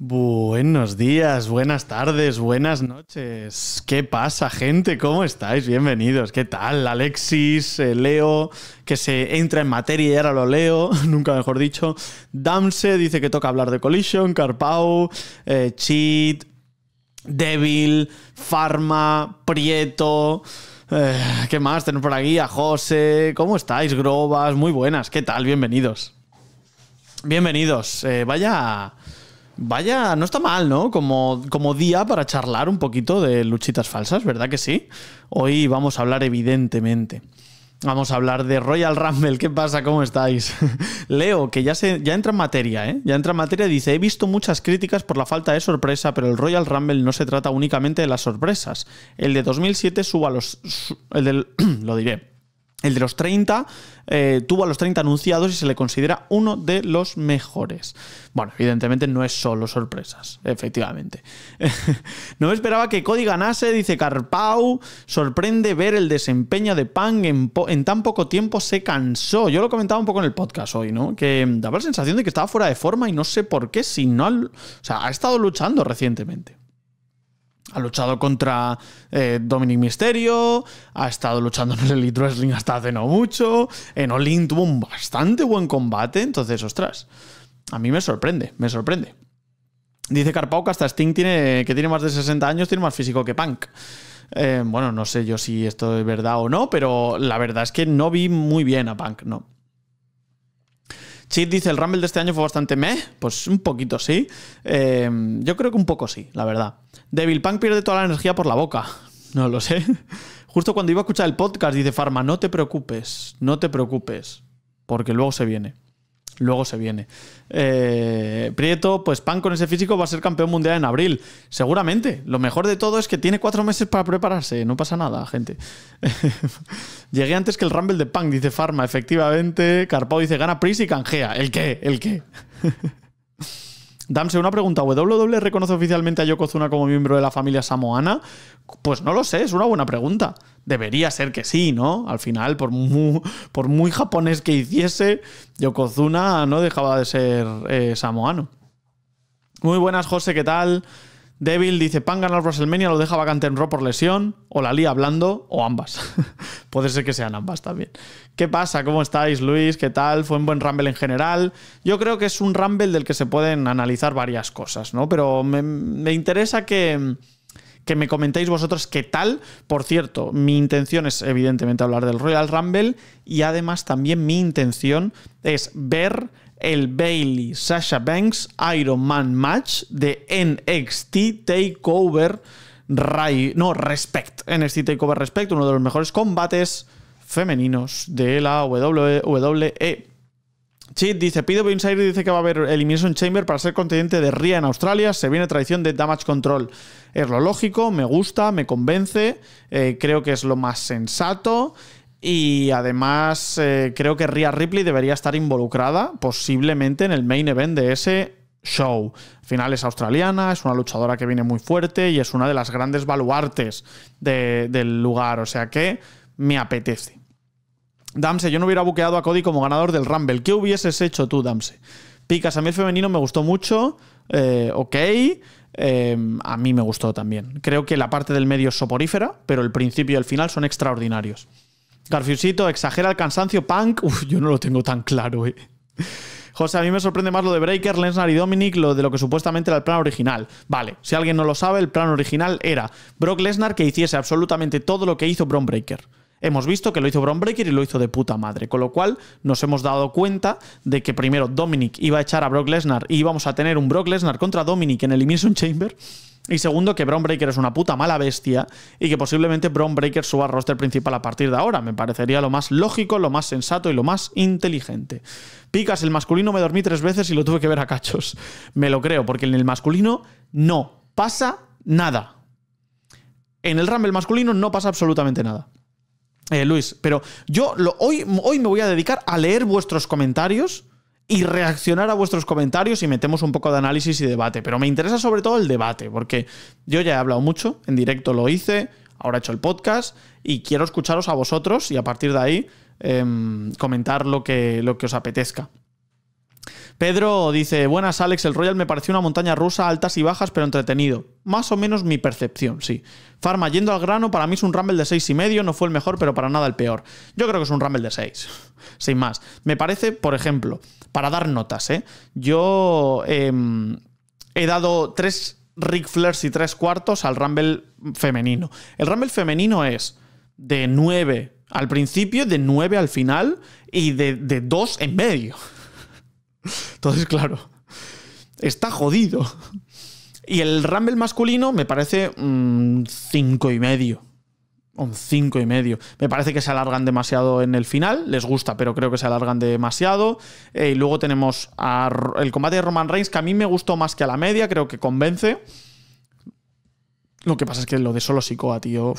Buenos días, buenas tardes, buenas noches. ¿Qué pasa, gente? ¿Cómo estáis? Bienvenidos. ¿Qué tal? Alexis, eh, Leo, que se entra en materia y ahora lo leo, nunca mejor dicho. Damse dice que toca hablar de Collision, Carpau, eh, Cheat, Devil, Pharma, Prieto. Eh, ¿Qué más? tenemos por aquí a José. ¿Cómo estáis, Grobas? Muy buenas. ¿Qué tal? Bienvenidos. Bienvenidos. vaya Vaya, no está mal, ¿no? Como, como día para charlar un poquito de luchitas falsas, ¿verdad que sí? Hoy vamos a hablar evidentemente. Vamos a hablar de Royal Rumble. ¿Qué pasa? ¿Cómo estáis? Leo, que ya, se, ya entra en materia, ¿eh? Ya entra en materia. Dice, he visto muchas críticas por la falta de sorpresa, pero el Royal Rumble no se trata únicamente de las sorpresas. El de 2007 suba los... el del... lo diré. El de los 30 eh, tuvo a los 30 anunciados y se le considera uno de los mejores. Bueno, evidentemente no es solo sorpresas, efectivamente. no me esperaba que Cody ganase, dice Carpau. Sorprende ver el desempeño de Pang en, en, tan poco tiempo, se cansó. Yo lo comentaba un poco en el podcast hoy, ¿no? Que daba la sensación de que estaba fuera de forma y no sé por qué, si no... O sea, ha estado luchando recientemente. Ha luchado contra eh, Dominic Mysterio, ha estado luchando en el Elite Wrestling hasta hace no mucho, en Olin tuvo un bastante buen combate, entonces, ostras, a mí me sorprende, me sorprende. Dice Carpao que hasta Sting tiene, que tiene más de 60 años, tiene más físico que Punk. Eh, bueno, no sé yo si esto es verdad o no, pero la verdad es que no vi muy bien a Punk, no. Chit dice, el Rumble de este año fue bastante meh. Pues un poquito sí. Eh, yo creo que un poco sí, la verdad. Devil Punk pierde toda la energía por la boca. No lo sé. Justo cuando iba a escuchar el podcast, dice Farma, no te preocupes, no te preocupes, porque luego se viene. Luego se viene. Eh, Prieto, pues Pan con ese físico va a ser campeón mundial en abril. Seguramente. Lo mejor de todo es que tiene cuatro meses para prepararse. No pasa nada, gente. Llegué antes que el Rumble de Punk, dice Farma. Efectivamente. Carpao dice, gana Pris y canjea. ¿El qué? ¿El qué? Damse, una pregunta. ¿WW e reconoce oficialmente a Yokozuna como miembro de la familia samoana? Pues no lo sé, es una buena pregunta. Debería ser que sí, ¿no? Al final, por muy, por muy japonés que hiciese, Yokozuna no dejaba de ser eh, samoano. Muy buenas, José, ¿qué tal? Devil dice, Pan al WrestleMania, lo deja vacante en Ro por lesión, o la lía hablando, o ambas. Puede ser que sean ambas también. ¿Qué pasa? ¿Cómo estáis, Luis? ¿Qué tal? ¿Fue un buen Rumble en general? Yo creo que es un Rumble del que se pueden analizar varias cosas, ¿no? Pero me, interesa que que me comentéis vosotros qué tal. Por cierto, mi intención es evidentemente hablar del Royal Rumble y además también mi intención es ver el Bailey Sasha Banks Iron Man Match de NXT Takeover Ray, no, Respect. NXT Takeover Respect, uno de los mejores combates femeninos de la WWE. E, Chit dice, pido Insider dice que va a haber Elimination Chamber para ser contendiente de Ria en Australia. Se viene traición de Damage Control. Es lo lógico, me gusta, me convence, eh, creo que es lo más sensato. Y además eh, creo que Rhea Ripley debería estar involucrada posiblemente en el main event de ese show. Al final es australiana, es una luchadora que viene muy fuerte y es una de las grandes baluartes del lugar. O sea que me apetece. Damse, yo no hubiera buqueado a Cody como ganador del Rumble. ¿Qué hubieses hecho tú, Damse? Picas, a mí el femenino me gustó mucho. Eh, ok. Eh, a mí me gustó también. Creo que la parte del medio es soporífera, pero el principio y el final son extraordinarios. Garfiusito, exagera el cansancio, punk. Uf, yo no lo tengo tan claro, eh. José, a mí me sorprende más lo de Breaker, Lesnar y Dominic, lo de lo que supuestamente era el plan original. Vale, si alguien no lo sabe, el plan original era Brock Lesnar que hiciese absolutamente todo lo que hizo Braun Breaker. Hemos visto que lo hizo Brown Breaker y lo hizo de puta madre, con lo cual nos hemos dado cuenta de que primero Dominic iba a echar a Brock Lesnar y íbamos a tener un Brock Lesnar contra Dominic en el Elimination Chamber. Y segundo, que Brown Breaker es una puta mala bestia y que posiblemente Brown Breaker suba al roster principal a partir de ahora. Me parecería lo más lógico, lo más sensato y lo más inteligente. Picas, el masculino me dormí tres veces y lo tuve que ver a cachos. Me lo creo, porque en el masculino no pasa nada. En el Rumble masculino no pasa absolutamente nada. Eh, Luis, pero yo hoy, hoy me voy a dedicar a leer vuestros comentarios y reaccionar a vuestros comentarios y metemos un poco de análisis y debate. Pero me interesa sobre todo el debate, porque yo ya he hablado mucho, en directo lo hice, ahora he hecho el podcast y quiero escucharos a vosotros y a partir de ahí em, comentar lo que, lo que os apetezca. Pedro dice, buenas Alex, el Royal me pareció una montaña rusa, altas y bajas, pero entretenido. Más o menos mi percepción, sí. Farma, yendo al grano, para mí es un Rumble de y medio no fue el mejor, pero para nada el peor. Yo creo que es un Rumble de 6, sin más. Me parece, por ejemplo, para dar notas, ¿eh? Yo em, he dado 3 Ric Flairs y 3 cuartos al Rumble femenino. El Rumble femenino es de 9 al principio, de 9 al final y de, de 2 en medio. Entonces, claro, está jodido. Y el Rumble masculino me parece un 5 y medio. Un 5 y medio. Me parece que se alargan demasiado en el final. Les gusta, pero creo que se alargan demasiado. Eh, y luego tenemos a el combate de Roman Reigns, que a mí me gustó más que a la media. Creo que convence. Lo que pasa es que lo de solo Sikoa, tío,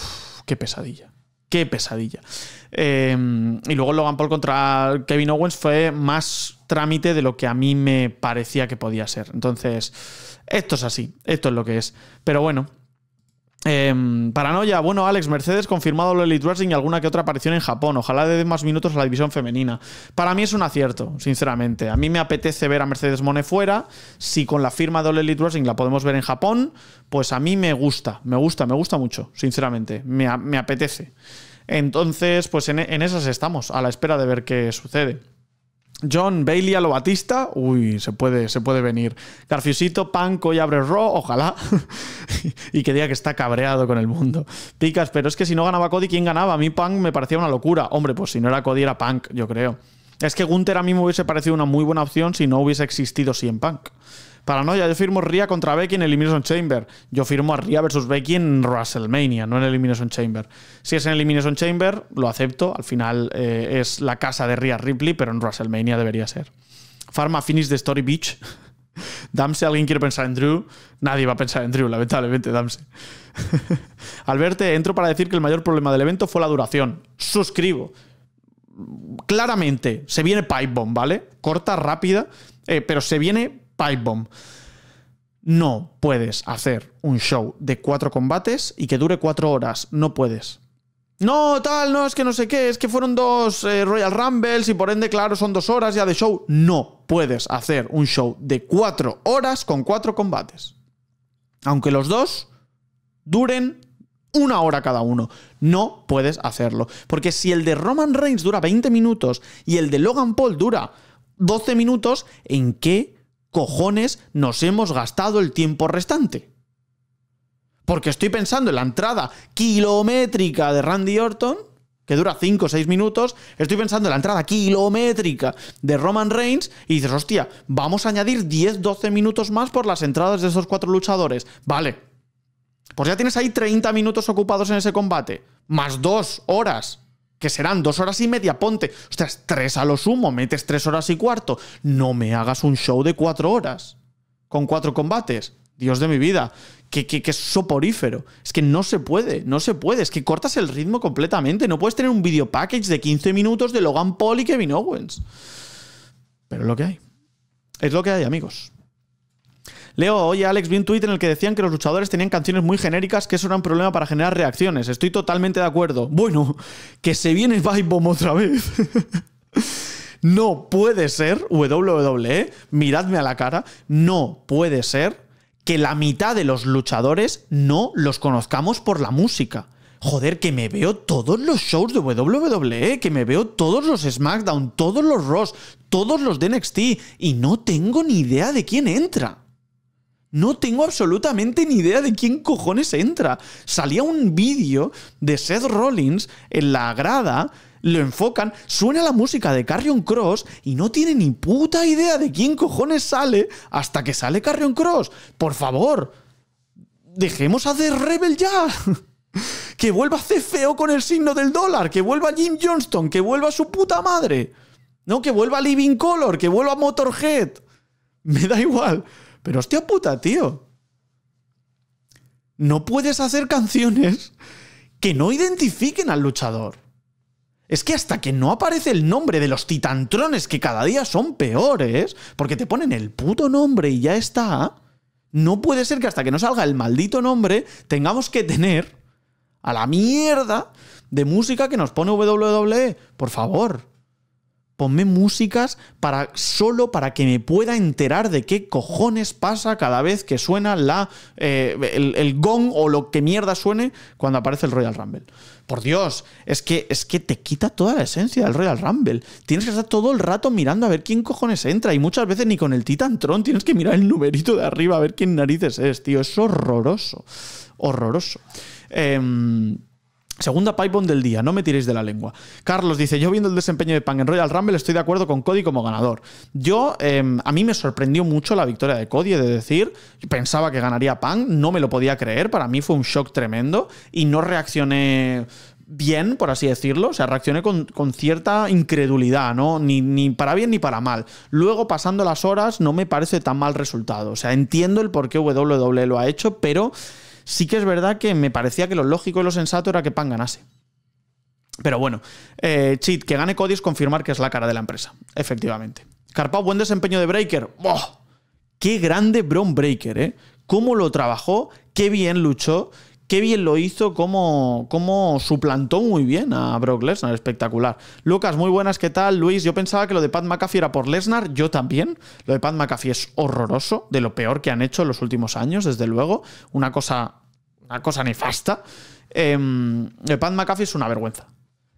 qué pesadilla. Qué pesadilla. Eh, y luego Logan Paul contra Kevin Owens fue más trámite de lo que a mí me parecía que podía ser. Entonces, esto es así, esto es lo que es. Pero bueno, em, paranoia, bueno, Alex, Mercedes confirmado lo Elite Racing y alguna que otra aparición en Japón. Ojalá de dé más minutos a la división femenina. Para mí es un acierto, sinceramente. A mí me apetece ver a Mercedes Mone fuera. Si con la firma de Lely Elite la podemos ver en Japón, pues a mí me gusta, me gusta, me gusta mucho, sinceramente. Me, apetece. Entonces, pues en esas estamos, a la espera de ver qué sucede. John Bailey a lo Batista, uy, se puede, se puede venir. Garfiusito, Punk, hoy abre Ro, ojalá. y que diga que está cabreado con el mundo. Picas, pero es que si no ganaba Cody, ¿quién ganaba? A mí Punk me parecía una locura. Hombre, pues si no era Cody, era Punk, yo creo. Es que Gunther a mí me hubiese parecido una muy buena opción si no hubiese existido 100 Punk. Paranoia, yo firmo Ria contra Becky en Elimination Chamber. Yo firmo a Ria versus Becky en WrestleMania, no en Elimination Chamber. Si es en Elimination Chamber, lo acepto. Al final eh, es la casa de Ria Ripley, pero en WrestleMania debería ser. Pharma Finish the Story Beach. Damse, alguien quiere pensar en Drew. Nadie va a pensar en Drew, lamentablemente, Damse. Alberte, entro para decir que el mayor problema del evento fue la duración. Suscribo. Claramente, se viene bomb, ¿vale? Corta, rápida, eh, pero se viene bomb. No puedes hacer un show de cuatro combates y que dure cuatro horas. No puedes. No, tal, no, es que no sé qué, es que fueron dos eh, Royal Rumbles y por ende, claro, son dos horas ya de show. No puedes hacer un show de cuatro horas con cuatro combates. Aunque los dos duren una hora cada uno. No puedes hacerlo. Porque si el de Roman Reigns dura 20 minutos y el de Logan Paul dura 12 minutos, ¿en qué cojones nos hemos gastado el tiempo restante? Porque estoy pensando en la entrada kilométrica de Randy Orton, que dura 5 o 6 minutos, estoy pensando en la entrada kilométrica de Roman Reigns y dices, hostia, vamos a añadir 10, 12 minutos más por las entradas de esos cuatro luchadores. Vale. Pues ya tienes ahí 30 minutos ocupados en ese combate, más 2 horas que serán dos horas y media, ponte, ostras, tres a lo sumo, metes tres horas y cuarto, no me hagas un show de cuatro horas, con cuatro combates, Dios de mi vida, que, que, que, es soporífero, es que no se puede, no se puede, es que cortas el ritmo completamente, no puedes tener un video package de 15 minutos de Logan Paul y Kevin Owens, pero es lo que hay, es lo que hay amigos. Leo, oye Alex, vi un tuit en el que decían que los luchadores tenían canciones muy genéricas, que eso era un problema para generar reacciones. Estoy totalmente de acuerdo. Bueno, que se viene Vibe Bomb otra vez. no puede ser, WWE, miradme a la cara, no puede ser que la mitad de los luchadores no los conozcamos por la música. Joder, que me veo todos los shows de WWE, que me veo todos los SmackDown, todos los Ross todos los de NXT, y no tengo ni idea de quién entra. No tengo absolutamente ni idea de quién cojones entra. Salía un vídeo de Seth Rollins en la grada, lo enfocan, suena la música de Carrion Cross y no tiene ni puta idea de quién cojones sale hasta que sale Carrion Cross. Por favor, dejemos a The Rebel ya. que vuelva feo con el signo del dólar, que vuelva Jim Johnston, que vuelva su puta madre. No, que vuelva Living Color, que vuelva Motorhead. Me da igual. Pero hostia puta, tío. No puedes hacer canciones que no identifiquen al luchador. Es que hasta que no aparece el nombre de los titantrones, que cada día son peores, porque te ponen el puto nombre y ya está, no puede ser que hasta que no salga el maldito nombre tengamos que tener a la mierda de música que nos pone WWE. Por favor, ponme músicas para solo para que me pueda enterar de qué cojones pasa cada vez que suena la eh, el, gong o lo que mierda suene cuando aparece el Royal Rumble. Por Dios, es que es que te quita toda la esencia del Royal Rumble. Tienes que estar todo el rato mirando a ver quién cojones entra y muchas veces ni con el Titan Tron tienes que mirar el numerito de arriba a ver quién narices es, tío, es horroroso, horroroso. Eh, Segunda Python del día, no me tiréis de la lengua. Carlos dice, yo viendo el desempeño de Pang en Royal Rumble estoy de acuerdo con Cody como ganador. Yo, em, a mí me sorprendió mucho la victoria de Cody, de decir, pensaba que ganaría Pang, no me lo podía creer, para mí fue un shock tremendo y no reaccioné bien, por así decirlo. O sea, reaccioné con, cierta incredulidad, ¿no? Ni, ni, para bien ni para mal. Luego, pasando las horas, no me parece tan mal resultado. O sea, entiendo el por qué WWE lo ha hecho, pero sí que es verdad que me parecía que lo lógico y lo sensato era que Pan ganase. Pero bueno, eh, Cheat, que gane Cody es confirmar que es la cara de la empresa, efectivamente. Carpao, buen desempeño de Breaker. ¡Oh! ¡Qué grande Bron Breaker, eh! ¿Cómo lo trabajó? ¡Qué bien luchó! qué bien lo hizo, cómo, suplantó muy bien a Brock Lesnar, espectacular. Lucas, muy buenas, ¿qué tal? Luis, yo pensaba que lo de Pat McAfee era por Lesnar, yo también. Lo de Pat McAfee es horroroso, de lo peor que han hecho en los últimos años, desde luego. Una cosa, una cosa nefasta. Eh, em, el Pat McAfee es una vergüenza.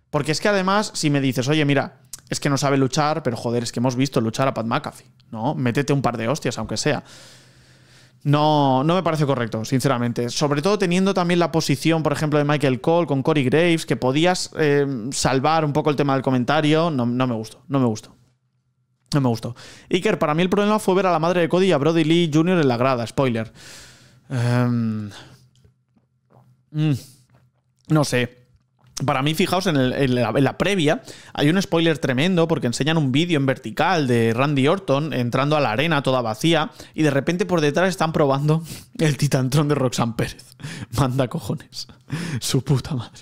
Porque es que además, si me dices, oye, mira, es que no sabe luchar, pero joder, es que hemos visto luchar a Pat McAfee, ¿no? Métete un par de hostias, aunque sea. No, no me parece correcto, sinceramente. Sobre todo teniendo también la posición, por ejemplo, de Michael Cole con Corey Graves, que podías eh, salvar un poco el tema del comentario. No, me gustó, no me gustó. No me gustó. Iker, para mí el problema fue ver a la madre de Cody y a Brody Lee Jr. en la grada. Spoiler. Em, mm, no sé. Para mí, fijaos, en, la, previa hay un spoiler tremendo porque enseñan un vídeo en vertical de Randy Orton entrando a la arena toda vacía y de repente por detrás están probando el titantrón de Roxanne Pérez. Manda cojones. Su puta madre.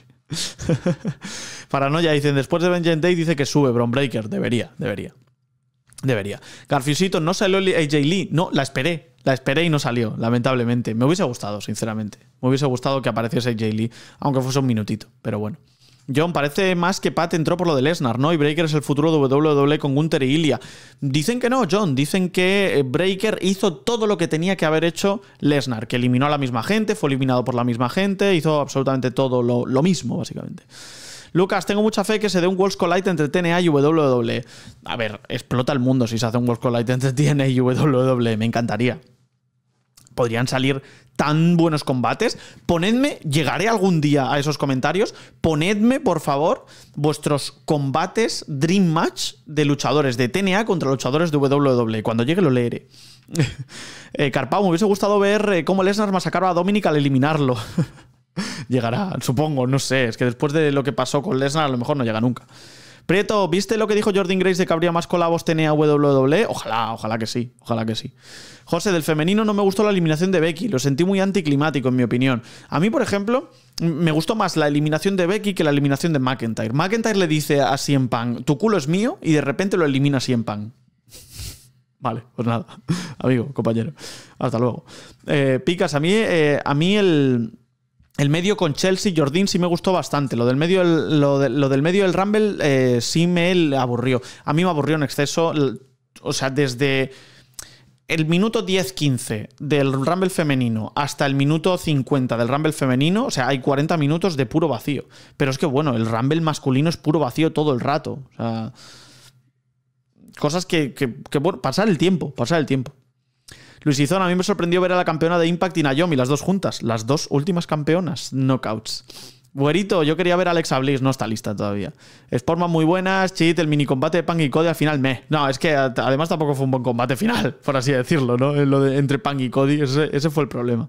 Paranoia dicen, después de Vengeance Day dice que sube Bron Breaker. Debería, debería. Debería. Garfiusito, no salió AJ Lee. No, la esperé. La esperé y no salió, lamentablemente. Me hubiese gustado, sinceramente. Me hubiese gustado que apareciese Jay Lee, aunque fuese un minutito, pero bueno. John, parece más que Pat entró por lo de Lesnar, ¿no? Y Breaker es el futuro de WWE con Gunter y Ilya. Dicen que no, John. Dicen que eh, Breaker hizo todo lo que tenía que haber hecho Lesnar, que eliminó a la misma gente, fue eliminado por la misma gente, hizo absolutamente todo lo, mismo, básicamente. Lucas, tengo mucha fe que se dé un Worlds Collide entre TNA y WWE. A ver, explota el mundo si se hace un Worlds Collide entre TNA y WWE. Me encantaría podrían salir tan buenos combates. Ponedme, llegaré algún día a esos comentarios, ponedme por favor vuestros combates Dream Match de luchadores de TNA contra luchadores de WWE. Cuando llegue lo leeré. eh, Carpao, me hubiese gustado ver eh, cómo Lesnar masacraba a Dominic al eliminarlo. Llegará, supongo, no sé. Es que después de lo que pasó con Lesnar, a lo mejor no llega nunca. Prieto, ¿viste lo que dijo Jordan Grace de que habría más colabos tenía WWE? Ojalá, ojalá que sí, ojalá que sí. José, del femenino no me gustó la eliminación de Becky, lo sentí muy anticlimático en mi opinión. A mí, por ejemplo, me gustó más la eliminación de Becky que la eliminación de McIntyre. McIntyre le dice a Cien Pan, tu culo es mío, y de repente lo elimina Cien Pan. Vale, pues nada. Amigo, compañero. Hasta luego. Eh, Picas, a mí, eh, a mí el, el medio con Chelsea, Jordín sí me gustó bastante. Lo del medio, lo, del medio del Rumble eh, sí me aburrió. A mí me aburrió en exceso. O sea, desde el minuto 10-15 del Rumble femenino hasta el minuto 50 del Rumble femenino, o sea, hay 40 minutos de puro vacío. Pero es que, bueno, el Rumble masculino es puro vacío todo el rato. O sea, cosas que, que pasar el tiempo, pasar el tiempo. Luis Izona. a mí me sorprendió ver a la campeona de Impact y Naomi, las dos juntas, las dos últimas campeonas, knockouts. Güerito, yo quería ver a Alexa Bliss, no está lista todavía. Sportman muy buenas, Cheat, el mini combate de Pang y Cody al final me. No, es que además tampoco fue un buen combate final, por así decirlo, ¿no? Eh, lo entre Pang y Cody, ese, fue el problema.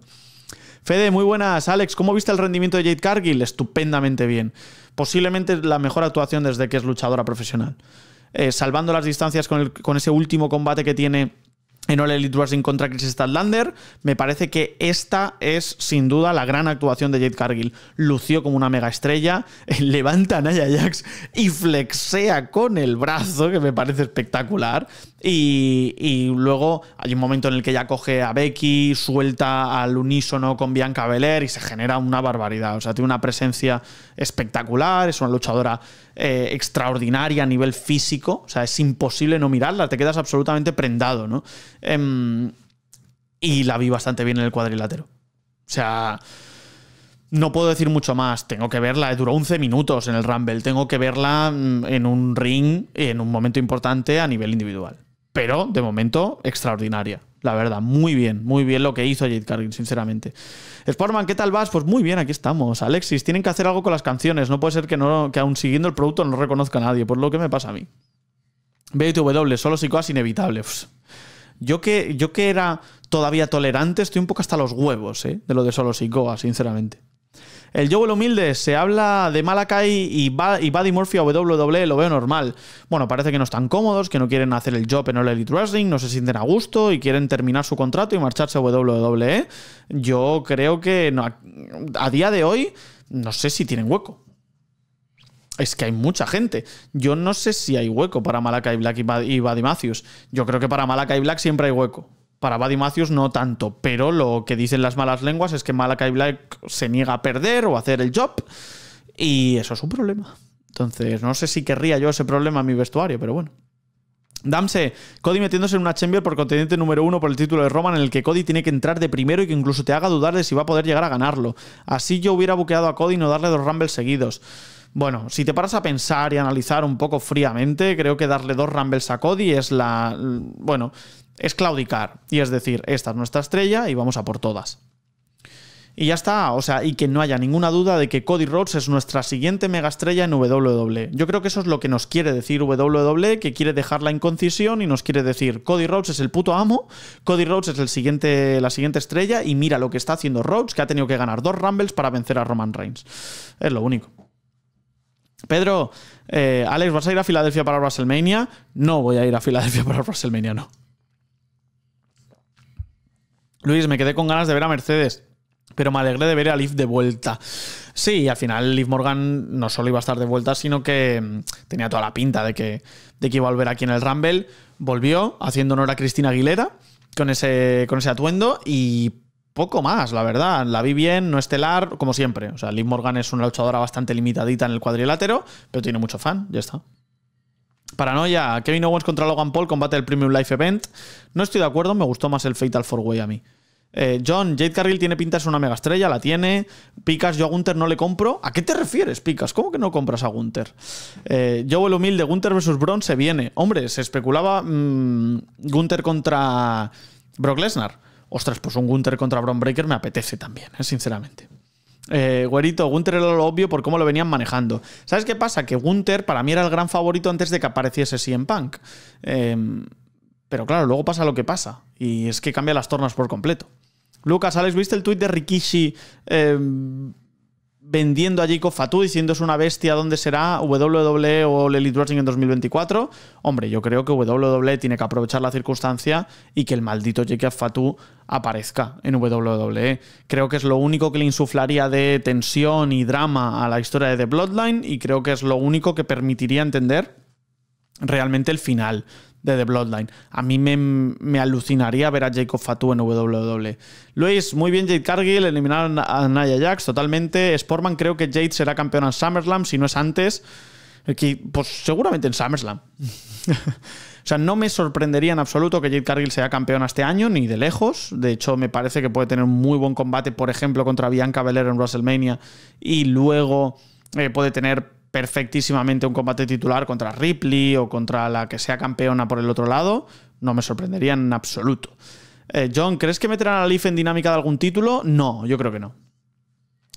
Fede, muy buenas. Alex, ¿cómo viste el rendimiento de Jade Cargill? Estupendamente bien. Posiblemente la mejor actuación desde que es luchadora profesional. Eh, salvando las distancias con ese último combate que tiene en All Elite Wrestling contra Chris Me parece que esta es sin duda la gran actuación de Jade Cargill. Lució como una mega estrella, levanta a Naya Jax y flexea con el brazo, que me parece espectacular. Y, luego hay un momento en el que ya coge a Becky, suelta al unísono con Bianca Belair y se genera una barbaridad. O sea, tiene una presencia espectacular, es una luchadora eh, extraordinaria a nivel físico. O sea, es imposible no mirarla, te quedas absolutamente prendado, ¿no? Em, y la vi bastante bien en el cuadrilátero. O sea, no puedo decir mucho más. Tengo que verla. Eh, duró 11 minutos en el Rumble. Tengo que verla mm, en un ring, en un momento importante a nivel individual pero de momento extraordinaria. La verdad, muy bien, muy bien lo que hizo Jade Cargill, sinceramente. Sportman, ¿qué tal vas? Pues muy bien, aquí estamos. Alexis, tienen que hacer algo con las canciones. No puede ser que, no, aún siguiendo el producto no reconozca a nadie, por lo que me pasa a mí. BTW, solo psicoas inevitable. Yo que, yo que era todavía tolerante, estoy un poco hasta los huevos, ¿eh? De lo de solo psicoas, sinceramente. El el Humilde se habla de Malakai y, y Buddy Murphy a WWE lo veo normal. Bueno, parece que no están cómodos, que no quieren hacer el job en All Elite Wrestling, no se sienten a gusto y quieren terminar su contrato y marcharse a WWE. Yo creo que a día de hoy no sé si tienen hueco. Es que hay mucha gente. Yo no sé si hay hueco para Malakai Black y, y Buddy Matthews. Yo creo que para Malakai Black siempre hay hueco. Para Buddy Matthews no tanto, pero lo que dicen las malas lenguas es que Malakai Black se niega a perder o a hacer el job y eso es un problema. Entonces, no sé si querría yo ese problema en mi vestuario, pero bueno. Damse, Cody metiéndose en una Chamber por contendiente número uno por el título de Roman en el que Cody tiene que entrar de primero y que incluso te haga dudar de si va a poder llegar a ganarlo. Así yo hubiera buqueado a Cody y no darle dos Rumbles seguidos. Bueno, si te paras a pensar y analizar un poco fríamente, creo que darle dos Rumbles a Cody es la. Bueno, es claudicar y es decir, esta es nuestra estrella y vamos a por todas. Y ya está, o sea, y que no haya ninguna duda de que Cody Rhodes es nuestra siguiente megaestrella en WWE. Yo creo que eso es lo que nos quiere decir WWE, que quiere dejar la inconcisión y nos quiere decir, Cody Rhodes es el puto amo, Cody Rhodes es el siguiente, la siguiente estrella y mira lo que está haciendo Rhodes, que ha tenido que ganar dos Rumbles para vencer a Roman Reigns. Es lo único. Pedro, eh, Alex, ¿vas a ir a Filadelfia para WrestleMania? No voy a ir a Filadelfia para WrestleMania, no. Luis, me quedé con ganas de ver a Mercedes. Pero me alegré de ver a Liv de vuelta. Sí, al final Liv Morgan no solo iba a estar de vuelta, sino que mm, tenía toda la pinta de que, de que iba a volver aquí en el Rumble. Volvió haciendo honor a Cristina Aguilera con ese, con ese atuendo y poco más, la verdad. La vi bien, no estelar, como siempre. O sea, Liv Morgan es una luchadora bastante limitadita en el cuadrilátero, pero tiene mucho fan, ya está. Paranoia, Kevin Owens contra Logan Paul, combate el Premium Life Event. No estoy de acuerdo, me gustó más el Fatal Four Way a mí. Eh, John, Jade Cargill tiene pinta de una mega estrella, la tiene. Picas, yo a Gunter no le compro. ¿A qué te refieres, Picas? ¿Cómo que no compras a Gunter? Eh, el Humilde, Gunter versus Braun se viene. Hombre, se especulaba mm, Gunther Gunter contra Brock Lesnar. Ostras, pues un Gunter contra Braun Breaker me apetece también, eh, sinceramente eh, Guerito, Gunter era lo obvio por cómo lo venían manejando. ¿Sabes qué pasa? Que Gunther para mí era el gran favorito antes de que apareciese CM Punk. Em, pero claro, luego pasa lo que pasa. Y es que cambia las tornas por completo. Lucas, Alex, ¿viste el tuit de Rikishi em, vendiendo a Jacob Fatu diciéndose una bestia dónde será WWE o Lelith Elite en 2024. Hombre, yo creo que WWE tiene que aprovechar la circunstancia y que el maldito Jacob Fatu aparezca en WWE. Creo que es lo único que le insuflaría de tensión y drama a la historia de The Bloodline y creo que es lo único que permitiría entender realmente el final de The Bloodline. A mí me, alucinaría ver a Jacob Fatu en WWE. Luis, muy bien Jade Cargill, eliminaron a Nia Jax totalmente. Sportman, creo que Jade será campeona en SummerSlam, si no es antes. Aquí, pues seguramente en SummerSlam. O sea, no me sorprendería en absoluto que Jade Cargill sea campeona este año, ni de lejos. De hecho, me parece que puede tener un muy buen combate, por ejemplo, contra Bianca Belair en WrestleMania. Y luego eh, puede tener perfectísimamente un combate titular contra Ripley o contra la que sea campeona por el otro lado, no me sorprendería en absoluto. Eh, John, ¿crees que meterán a Leaf en dinámica de algún título? No, yo creo que no.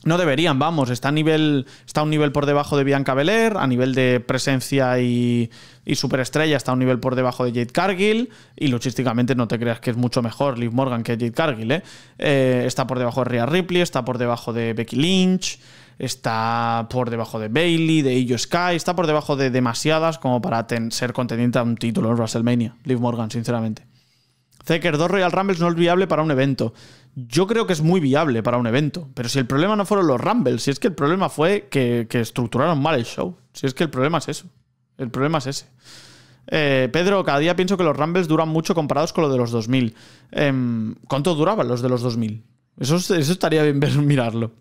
No deberían, vamos, está a nivel. Está un nivel por debajo de Bianca Belair, a nivel de presencia y, superestrella, está a un nivel por debajo de Jade Cargill. Y logísticamente no te creas que es mucho mejor Liv Morgan que Jade Cargill, ¿eh? Eh, está por debajo de Rhea Ripley, está por debajo de Becky Lynch está por debajo de Bailey, de Illo Sky, está por debajo de demasiadas como para ser contendiente a un título en WrestleMania. Liv Morgan, sinceramente. Zeker, dos Royal Rumbles no es viable para un evento. Yo creo que es muy viable para un evento. Pero si el problema no fueron los Rumbles, si es que el problema fue que, estructuraron mal el show. Si es que el problema es eso. El problema es ese. Eh, Pedro, cada día pienso que los Rumbles duran mucho comparados con lo de los 2000. Em, ¿Cuánto duraban los de los 2000? Eso, eso estaría bien mirarlo.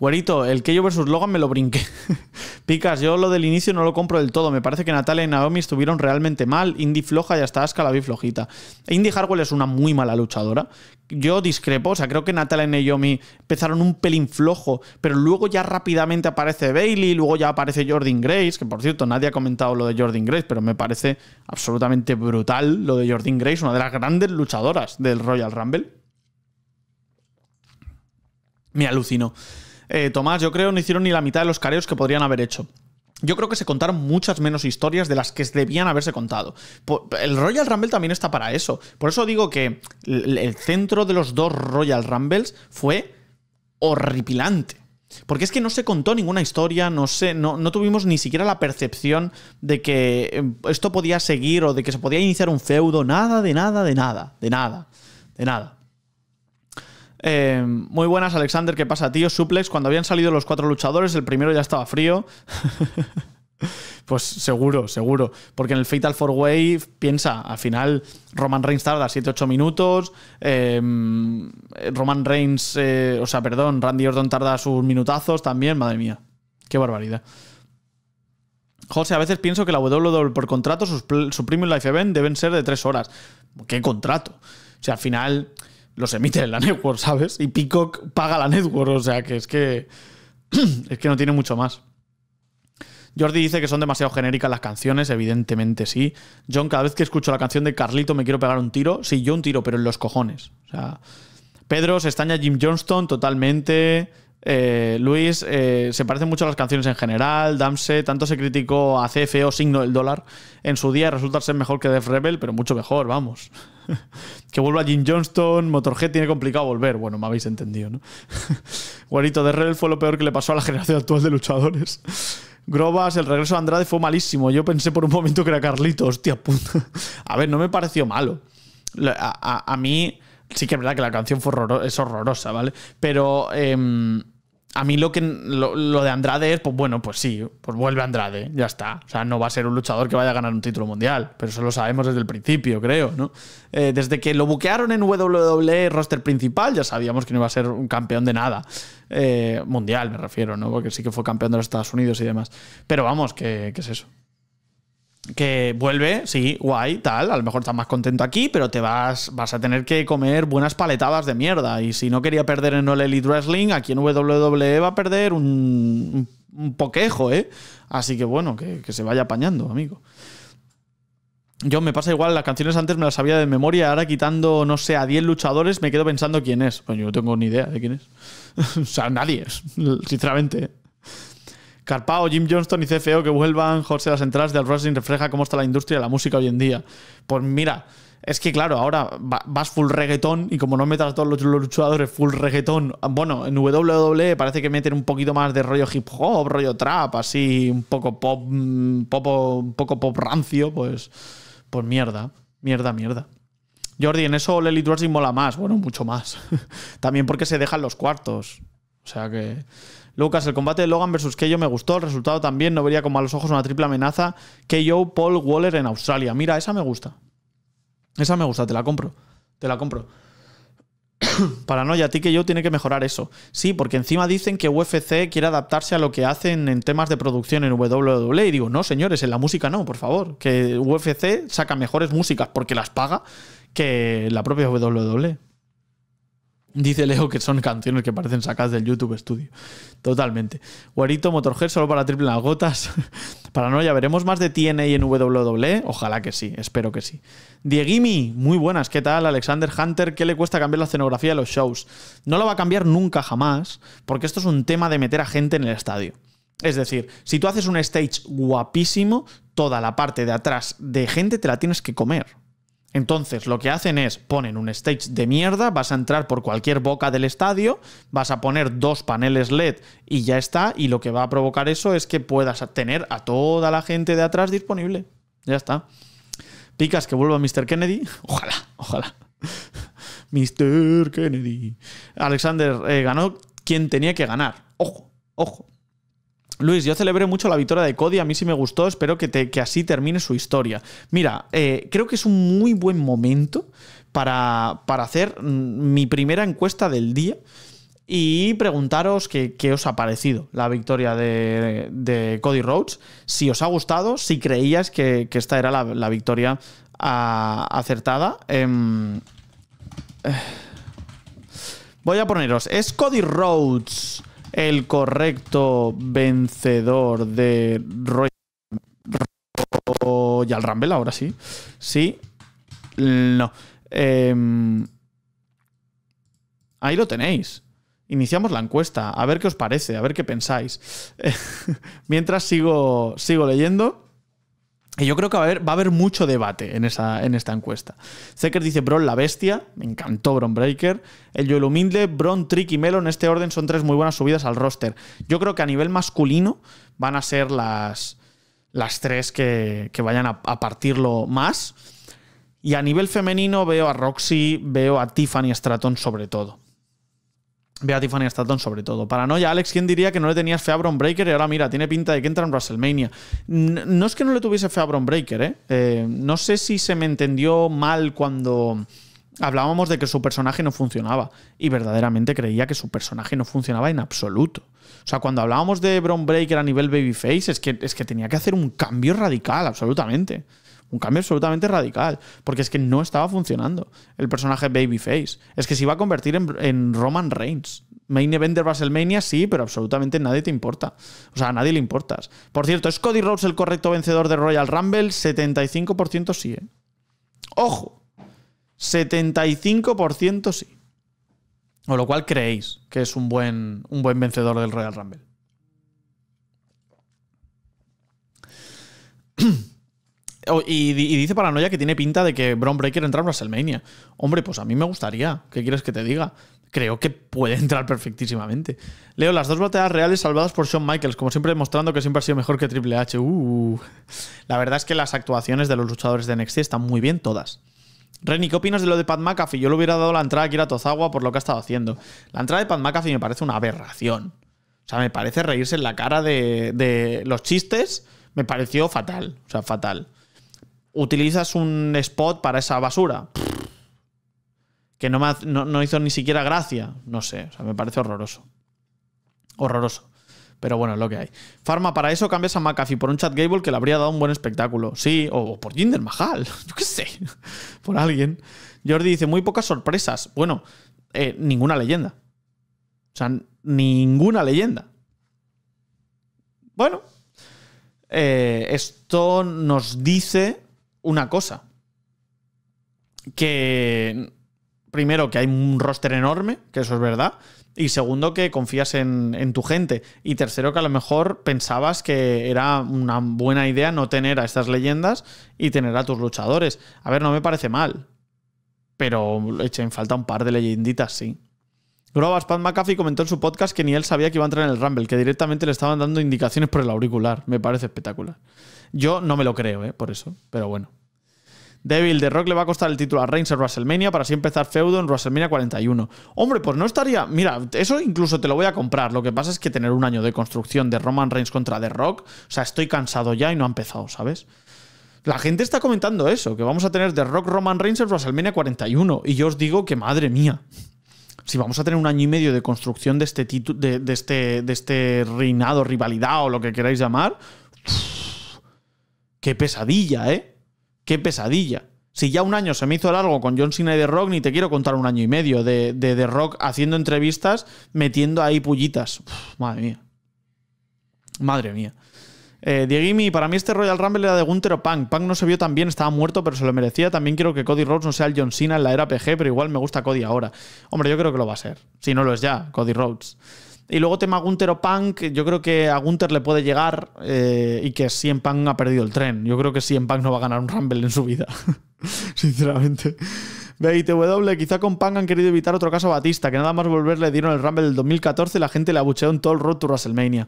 Guarito, el Keyo versus Logan me lo brinqué. Picas, yo lo del inicio no lo compro del todo. Me parece que Natalia y Naomi estuvieron realmente mal. Indy floja y hasta Asuka la vi flojita. Indy Harwell es una muy mala luchadora. Yo discrepo, o sea, creo que Natalia y Naomi empezaron un pelín flojo, pero luego ya rápidamente aparece Bailey, luego ya aparece Jordan Grace, que por cierto, nadie ha comentado lo de Jordan Grace, pero me parece absolutamente brutal lo de Jordan Grace, una de las grandes luchadoras del Royal Rumble. Me alucino eh, Tomás, yo creo no hicieron ni la mitad de los careos que podrían haber hecho. Yo creo que se contaron muchas menos historias de las que debían haberse contado. El Royal Rumble también está para eso. Por eso digo que el centro de los dos Royal Rumbles fue horripilante. Porque es que no se contó ninguna historia, no sé, no, no, tuvimos ni siquiera la percepción de que eh, esto podía seguir o de que se podía iniciar un feudo, nada, de nada, de nada, de nada, de nada. Eh, muy buenas, Alexander. ¿Qué pasa, tío? Suplex, cuando habían salido los cuatro luchadores, el primero ya estaba frío. pues seguro, seguro. Porque en el Fatal Four Way, piensa, al final Roman Reigns tarda 7-8 minutos. Em, Roman Reigns, eh, o sea, perdón, Randy Orton tarda sus minutazos también. Madre mía, qué barbaridad. José, a veces pienso que la WWE por contrato, sus, su Premium Life Event deben ser de 3 horas. ¿Qué contrato? O sea, al final los emite en la network, ¿sabes? Y Peacock paga la network, o sea que es que. es que no tiene mucho más. Jordi dice que son demasiado genéricas las canciones, evidentemente sí. John, cada vez que escucho la canción de Carlito me quiero pegar un tiro. Sí, yo un tiro, pero en los cojones. O sea, Pedro se extraña Jim Johnston totalmente. Eh, Luis, eh, se parecen mucho a las canciones en general. Damse, tanto se criticó a o Signo del Dólar. En su día resulta ser mejor que Def Rebel, pero mucho mejor, vamos. que vuelva Jim Johnston, Motorhead tiene complicado volver. Bueno, me habéis entendido, ¿no? Guarito de Rel fue lo peor que le pasó a la generación actual de luchadores. Grobas, el regreso de Andrade fue malísimo. Yo pensé por un momento que era Carlito, hostia puta. A ver, no me pareció malo. A, mí sí que es verdad que la canción fue es horrorosa, ¿vale? Pero... Em, a mí lo que lo, de Andrade es, pues bueno, pues sí, pues vuelve Andrade, ya está. O sea, no va a ser un luchador que vaya a ganar un título mundial, pero eso lo sabemos desde el principio, creo, ¿no? Eh, desde que lo buquearon en WWE roster principal, ya sabíamos que no iba a ser un campeón de nada. Eh, mundial, me refiero, ¿no? Porque sí que fue campeón de los Estados Unidos y demás. Pero vamos, qué es eso? que vuelve, sí, guay, tal, a lo mejor estás más contento aquí, pero te vas, vas a tener que comer buenas paletadas de mierda. Y si no quería perder en All Elite Wrestling, aquí en WWE va a perder un, poquejo, ¿eh? Así que bueno, que, se vaya apañando, amigo. Yo me pasa igual, las canciones antes me las sabía de memoria, ahora quitando, no sé, a 10 luchadores me quedo pensando quién es. Pues yo no tengo ni idea de quién es. o sea, nadie es, sinceramente. Carpao, Jim Johnston y CFO que vuelvan, José Las Entradas del Wrestling refleja cómo está la industria de la música hoy en día. Pues mira, es que claro, ahora vas full reggaetón y como no metas a todos los luchadores full reggaeton, bueno, en WWE parece que meten un poquito más de rollo hip hop, rollo trap, así un poco pop, mm, un poco pop rancio, pues, pues mierda, mierda, mierda. Jordi, en eso Lely Wrestling mola más, bueno, mucho más. También porque se dejan los cuartos. O sea que Lucas, el combate de Logan versus Keyo me gustó, el resultado también, no vería con malos ojos una triple amenaza. Keyo, Paul Waller en Australia. Mira, esa me gusta. Esa me gusta, te la compro. Te la compro. Paranoia, a ti que yo tiene que mejorar eso. Sí, porque encima dicen que UFC quiere adaptarse a lo que hacen en temas de producción en WWE. Y digo, no, señores, en la música no, por favor. Que UFC saca mejores músicas porque las paga que la propia WWE. Dice Leo que son canciones que parecen sacadas del YouTube Studio. Totalmente. Guarito Motorhead solo para triple las gotas. Paranoia, veremos más de TNA en WWE. Ojalá que sí, espero que sí. Dieguimi, muy buenas, ¿qué tal? Alexander Hunter, ¿qué le cuesta cambiar la escenografía de los shows? No la va a cambiar nunca jamás, porque esto es un tema de meter a gente en el estadio. Es decir, si tú haces un stage guapísimo, toda la parte de atrás de gente te la tienes que comer. Entonces, lo que hacen es ponen un stage de mierda, vas a entrar por cualquier boca del estadio, vas a poner dos paneles LED y ya está, y lo que va a provocar eso es que puedas tener a toda la gente de atrás disponible. Ya está. Picas que vuelva Mr. Kennedy. Ojalá, ojalá. Mr. Kennedy. Alexander eh, ganó quien tenía que ganar. Ojo, ojo. Luis, yo celebré mucho la victoria de Cody, a mí sí me gustó, espero que, así termine su historia. Mira, eh, creo que es un muy buen momento para, hacer mm, mi primera encuesta del día y preguntaros qué, os ha parecido la victoria de, Cody Rhodes, si os ha gustado, si creías que, esta era la, victoria acertada. Em, eh, voy a poneros, es Cody Rhodes el correcto vencedor de Royal, Rumble, ahora sí. Sí. No. Em, ahí lo tenéis. Iniciamos la encuesta, a ver qué os parece, a ver qué pensáis. Mientras sigo, sigo leyendo. Y yo creo que va a haber, va a haber mucho debate en, esa, en esta encuesta. Zeker dice Bron la bestia, me encantó Bron Breaker. El Joel Humilde, Bron, Trick y Melo en este orden son tres muy buenas subidas al roster. Yo creo que a nivel masculino van a ser las, las tres que, vayan a, a, partirlo más. Y a nivel femenino veo a Roxy, veo a Tiffany Stratton sobre todo. Vea a Tiffany sobre todo. Paranoia, Alex, ¿quién diría que no le tenías fe a Bron Breaker? Y ahora mira, tiene pinta de que entra en WrestleMania. No es que no le tuviese fe a Bron Breaker, ¿eh? ¿eh? no sé si se me entendió mal cuando hablábamos de que su personaje no funcionaba. Y verdaderamente creía que su personaje no funcionaba en absoluto. O sea, cuando hablábamos de Bron Breaker a nivel babyface, es que, es que tenía que hacer un cambio radical, absolutamente. Un cambio absolutamente radical, porque es que no estaba funcionando el personaje Babyface. Es que se iba a convertir en, Roman Reigns. Main Event de WrestleMania, sí, pero absolutamente nadie te importa. O sea, a nadie le importas. Por cierto, ¿es Cody Rhodes el correcto vencedor de Royal Rumble? 75% sí, ¿eh? ¡Ojo! 75% sí. O lo cual creéis que es un buen, un buen vencedor del Royal Rumble. y, dice Paranoia que tiene pinta de que Bron Breaker entra en WrestleMania. Hombre, pues a mí me gustaría. ¿Qué quieres que te diga? Creo que puede entrar perfectísimamente. Leo, las dos batallas reales salvadas por Shawn Michaels, como siempre demostrando que siempre ha sido mejor que Triple H. Uh, la verdad es que las actuaciones de los luchadores de NXT están muy bien todas. Renny, ¿qué opinas de lo de Pat McAfee? Yo le hubiera dado la entrada a Kira Tozawa por lo que ha estado haciendo. La entrada de Pat McAfee me parece una aberración. O sea, me parece reírse en la cara de, de los chistes. Me pareció fatal. O sea, fatal utilizas un spot para esa basura. Que no, no, hizo ni siquiera gracia. No sé, o sea, me parece horroroso. Horroroso. Pero bueno, es lo que hay. Farma, para eso cambias a McAfee por un chat Gable que le habría dado un buen espectáculo. Sí, o por Jinder Mahal. Yo qué sé. por alguien. Jordi dice, muy pocas sorpresas. Bueno, eh, ninguna leyenda. O sea, ninguna leyenda. Bueno, eh, esto nos dice una cosa. Que primero, que hay un roster enorme, que eso es verdad. Y segundo, que confías en, tu gente. Y tercero, que a lo mejor pensabas que era una buena idea no tener a estas leyendas y tener a tus luchadores. A ver, no me parece mal. Pero echen falta un par de leyenditas, sí. Grobas, Pat McAfee comentó en su podcast que ni él sabía que iba a entrar en el Rumble, que directamente le estaban dando indicaciones por el auricular. Me parece espectacular. Yo no me lo creo, ¿eh? Por eso, pero bueno. Devil de Rock le va a costar el título a Reigns en WrestleMania para así empezar feudo en WrestleMania 41. Hombre, pues no estaría. Mira, eso incluso te lo voy a comprar. Lo que pasa es que tener un año de construcción de Roman Reigns contra The Rock, o sea, estoy cansado ya y no ha empezado, ¿sabes? La gente está comentando eso, que vamos a tener The Rock Roman Reigns en WrestleMania 41. Y yo os digo que madre mía. Si vamos a tener un año y medio de construcción de este, de, de este, de este reinado, rivalidad o lo que queráis llamar. Qué pesadilla, ¿eh? Qué pesadilla. Si ya un año se me hizo largo con John Cena y The Rock, ni te quiero contar un año y medio de, The Rock haciendo entrevistas, metiendo ahí pullitas. madre mía. Madre mía. Eh, para mí este Royal Rumble era de Gunther o Punk. Punk no se vio tan bien, estaba muerto, pero se lo merecía. También quiero que Cody Rhodes no sea el John Cena en la era PG, pero igual me gusta Cody ahora. Hombre, yo creo que lo va a ser. Si no lo es ya, Cody Rhodes. Y luego tema Gunter o Punk, yo creo que a Gunter le puede llegar eh, y que en Punk ha perdido el tren. Yo creo que en Punk no va a ganar un Rumble en su vida, sinceramente. a doble, quizá con Punk han querido evitar otro caso a Batista, que nada más volver le dieron el Rumble del 2014 y la gente le abucheó en todo el Road to WrestleMania.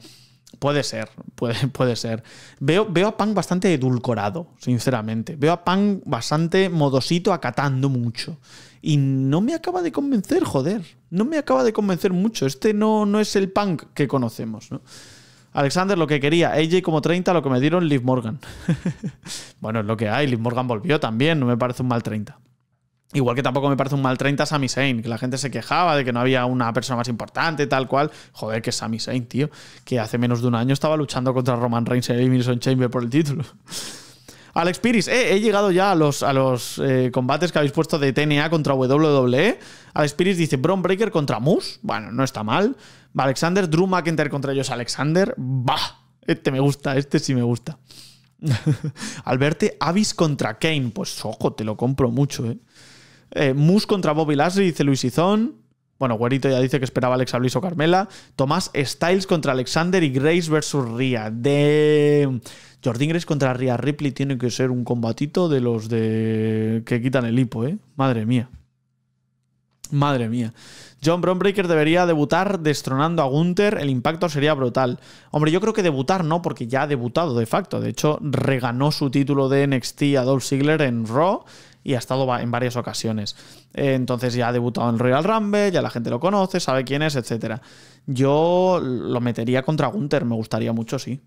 Puede ser, puede, puede ser. Veo, veo a Punk bastante edulcorado, sinceramente. Veo a Punk bastante modosito acatando mucho. Y no me acaba de convencer, joder. No me acaba de convencer mucho. Este no, no es el punk que conocemos, ¿no? Alexander lo que quería, AJ como 30, lo que me dieron Liv Morgan. bueno, es lo que hay, Liv Morgan volvió también, no me parece un mal 30. Igual que tampoco me parece un mal 30 Sami Zayn, que la gente se quejaba de que no había una persona más importante, tal cual. Joder, que Sami Zayn, tío, que hace menos de un año estaba luchando contra Roman Reigns y Emerson Chamber por el título. Alex Piris, eh, he llegado ya a los, a los eh, combates que habéis puesto de TNA contra WWE. Alex Piris dice Bron Breaker contra Moose. Bueno, no está mal. Alexander, Drew McIntyre contra ellos Alexander. Bah, este me gusta, este sí me gusta. Alberte, Avis contra Kane. Pues ojo, te lo compro mucho, eh. eh Moose contra Bobby Lashley, dice Luis Izón. Bueno, Guerito ya dice que esperaba Alexa Bliss o Carmela. Tomás Styles contra Alexander y Grace versus Ria. De. Jordan Grace contra Ria Ripley tiene que ser un combatito de los de. que quitan el hipo, ¿eh? Madre mía. Madre mía. John Brombreaker debería debutar destronando a Gunther. El impacto sería brutal. Hombre, yo creo que debutar no, porque ya ha debutado de facto. De hecho, reganó su título de NXT a Dolph Ziggler en Raw y ha estado en varias ocasiones. Eh, entonces ya ha debutado en Royal Rumble, ya la gente lo conoce, sabe quién es, etc. Yo lo metería contra Gunther, me gustaría mucho, sí.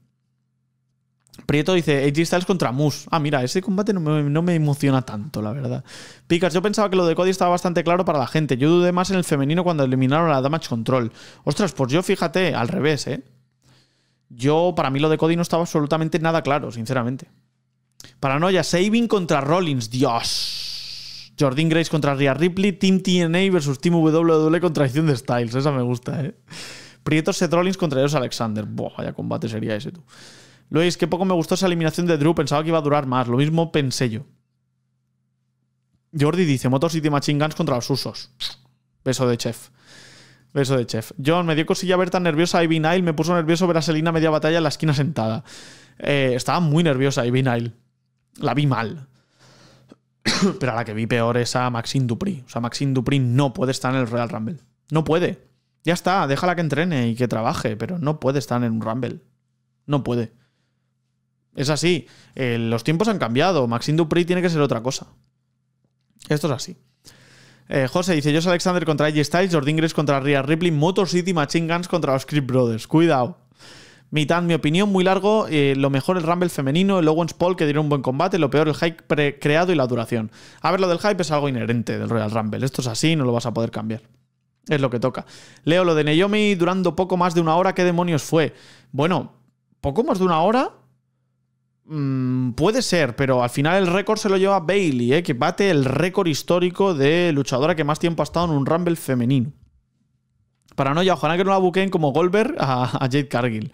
Prieto dice, AJ Styles contra Moose. Ah, mira, ese combate no me, no me emociona tanto, la verdad. Picas, yo pensaba que lo de Cody estaba bastante claro para la gente. Yo dudé más en el femenino cuando eliminaron a la Damage Control. Ostras, pues yo fíjate, al revés, ¿eh? Yo, para mí lo de Cody no estaba absolutamente nada claro, sinceramente. Paranoia, Saving contra Rollins. Dios. Jordan Grace contra Rhea Ripley. Team TNA versus Team WWE contra Edición de Styles. Esa me gusta, ¿eh? Prieto Seth Rollins contra Dios Alexander. Buah, vaya combate sería ese, tú. Luis, que poco me gustó esa eliminación de Drew. Pensaba que iba a durar más. Lo mismo pensé yo. Jordi dice: Motor City Machine Guns contra los usos. Beso de chef. Beso de chef. John, me dio cosilla ver tan nerviosa a Ivy Nile. Me puso nervioso ver a Selina media batalla en la esquina sentada. Eh, estaba muy nerviosa Ivy Nile la vi mal. Pero a la que vi peor es a Maxine Dupri. O sea, Maxine Dupri no puede estar en el Real Rumble. No puede. Ya está, déjala que entrene y que trabaje, pero no puede estar en un Rumble. No puede. Es así. Eh, los tiempos han cambiado. Maxine Dupri tiene que ser otra cosa. Esto es así. Eh, José dice: Yo soy Alexander contra AJ Styles, Jordan Grace contra Rhea Ripley, Motor City Machine Guns contra los Creep Brothers. Cuidado mitad mi opinión, muy largo, eh, lo mejor el Rumble femenino, el Owens Paul que dieron un buen combate, lo peor el hype creado y la duración. A ver, lo del hype es algo inherente del Royal Rumble, esto es así, no lo vas a poder cambiar. Es lo que toca. Leo, lo de Naomi durando poco más de una hora, ¿qué demonios fue? Bueno, poco más de una hora, mm, puede ser, pero al final el récord se lo lleva Bailey, eh, que bate el récord histórico de luchadora que más tiempo ha estado en un Rumble femenino. Paranoia, ojalá que no la buquen como Goldberg a, Jade Cargill.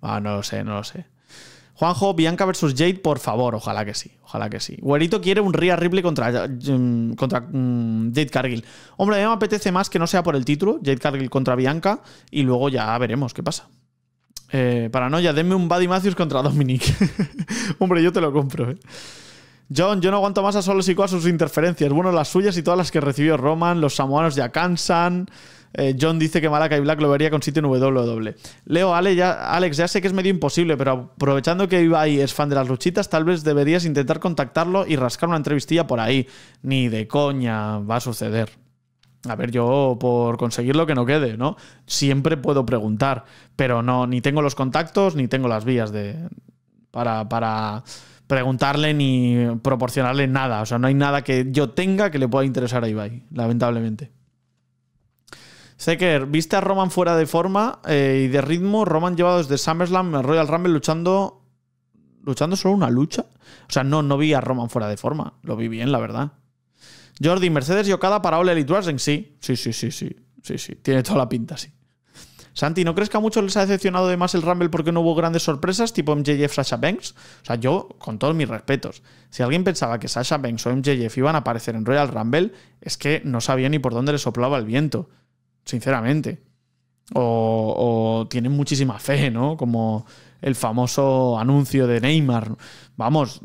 Ah, no lo sé, no lo sé. Juanjo, Bianca versus Jade, por favor, ojalá que sí, ojalá que sí. Guerito quiere un Rhea Ripley contra, mm, contra mm, Jade Cargill. Hombre, a mí me apetece más que no sea por el título, Jade Cargill contra Bianca, y luego ya veremos qué pasa. Eh, paranoia, denme un Buddy Matthews contra Dominic. Hombre, yo te lo compro, eh. John, yo no aguanto más a Solo Sikoa sus interferencias. Bueno, las suyas y todas las que recibió Roman, los samuanos ya cansan eh, John dice que Malakai Black lo vería con sitio en e. Leo, Ale, Alex, ya sé que es medio imposible, pero aprovechando que Ibai es fan de las luchitas, tal vez deberías intentar contactarlo y rascar una entrevistilla por ahí. Ni de coña va a suceder. A ver, yo por conseguir lo que no quede, ¿no? Siempre puedo preguntar, pero no, ni tengo los contactos, ni tengo las vías de. para. para preguntarle ni proporcionarle nada. O sea, no hay nada que yo tenga que le pueda interesar a Ibai, lamentablemente. Zeker, viste a Roman fuera de forma eh, y de ritmo. Roman llevado desde SummerSlam en Royal Rumble luchando. ¿Luchando solo una lucha? O sea, no, no vi a Roman fuera de forma. Lo vi bien, la verdad. Jordi, Mercedes y Okada para Ole en Sí, sí, sí, sí, sí. Sí, sí. Tiene toda la pinta, sí. Santi, ¿no crees que a muchos les ha decepcionado de más el Rumble porque no hubo grandes sorpresas tipo MJF, Sasha Banks? O sea, yo, con todos mis respetos, si alguien pensaba que Sasha Banks o MJF iban a aparecer en Royal Rumble, es que no sabía ni por dónde le soplaba el viento sinceramente. O, tienen muchísima fe, ¿no? Como el famoso anuncio de Neymar. Vamos,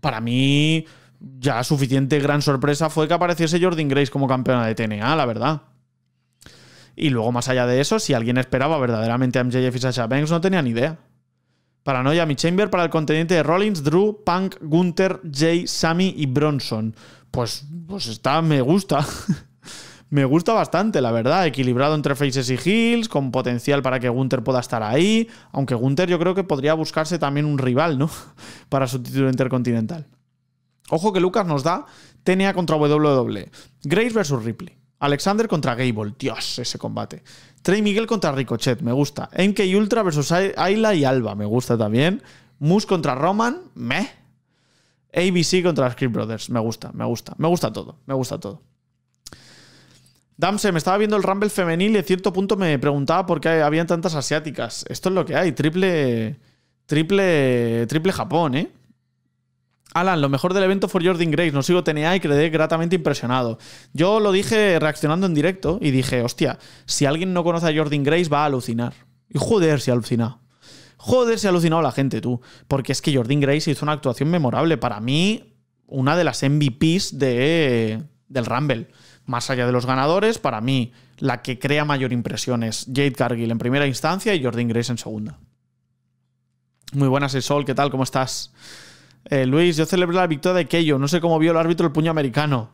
para mí ya suficiente gran sorpresa fue que apareciese Jordan Grace como campeona de TNA, la verdad. Y luego, más allá de eso, si alguien esperaba verdaderamente a MJF y Sasha Banks, no tenía ni idea. Paranoia, mi chamber para el contendiente de Rollins, Drew, Punk, Gunther, Jay, Sammy y Bronson. Pues, pues está, me gusta. me gusta bastante, la verdad. Equilibrado entre Faces y Heels. con potencial para que Gunther pueda estar ahí. Aunque Gunther yo creo que podría buscarse también un rival, ¿no? Para su título intercontinental. Ojo que Lucas nos da TNA contra WWE. Grace versus Ripley. Alexander contra Gable. Dios, ese combate. Trey Miguel contra Ricochet. Me gusta. y Ultra versus Ayla y Alba. Me gusta también. Moose contra Roman. Me ABC contra Script Brothers. Me gusta, me gusta. Me gusta todo. Me gusta todo. Damse, me estaba viendo el Rumble femenil y a cierto punto me preguntaba por qué habían tantas asiáticas. Esto es lo que hay, triple. Triple. Triple Japón, ¿eh? Alan, lo mejor del evento fue Jordan Grace. No sigo TNA y quedé gratamente impresionado. Yo lo dije reaccionando en directo y dije, hostia, si alguien no conoce a Jordan Grace va a alucinar. Y joder, si alucina. Joder, se ha alucinado la gente, tú. Porque es que Jordan Grace hizo una actuación memorable. Para mí, una de las MVPs de, del Rumble. Más allá de los ganadores, para mí la que crea mayor impresión es Jade Cargill en primera instancia y Jordan Grace en segunda. Muy buenas, Sol, ¿qué tal? ¿Cómo estás? Eh, Luis, yo celebré la victoria de Keyo. No sé cómo vio el árbitro el puño americano.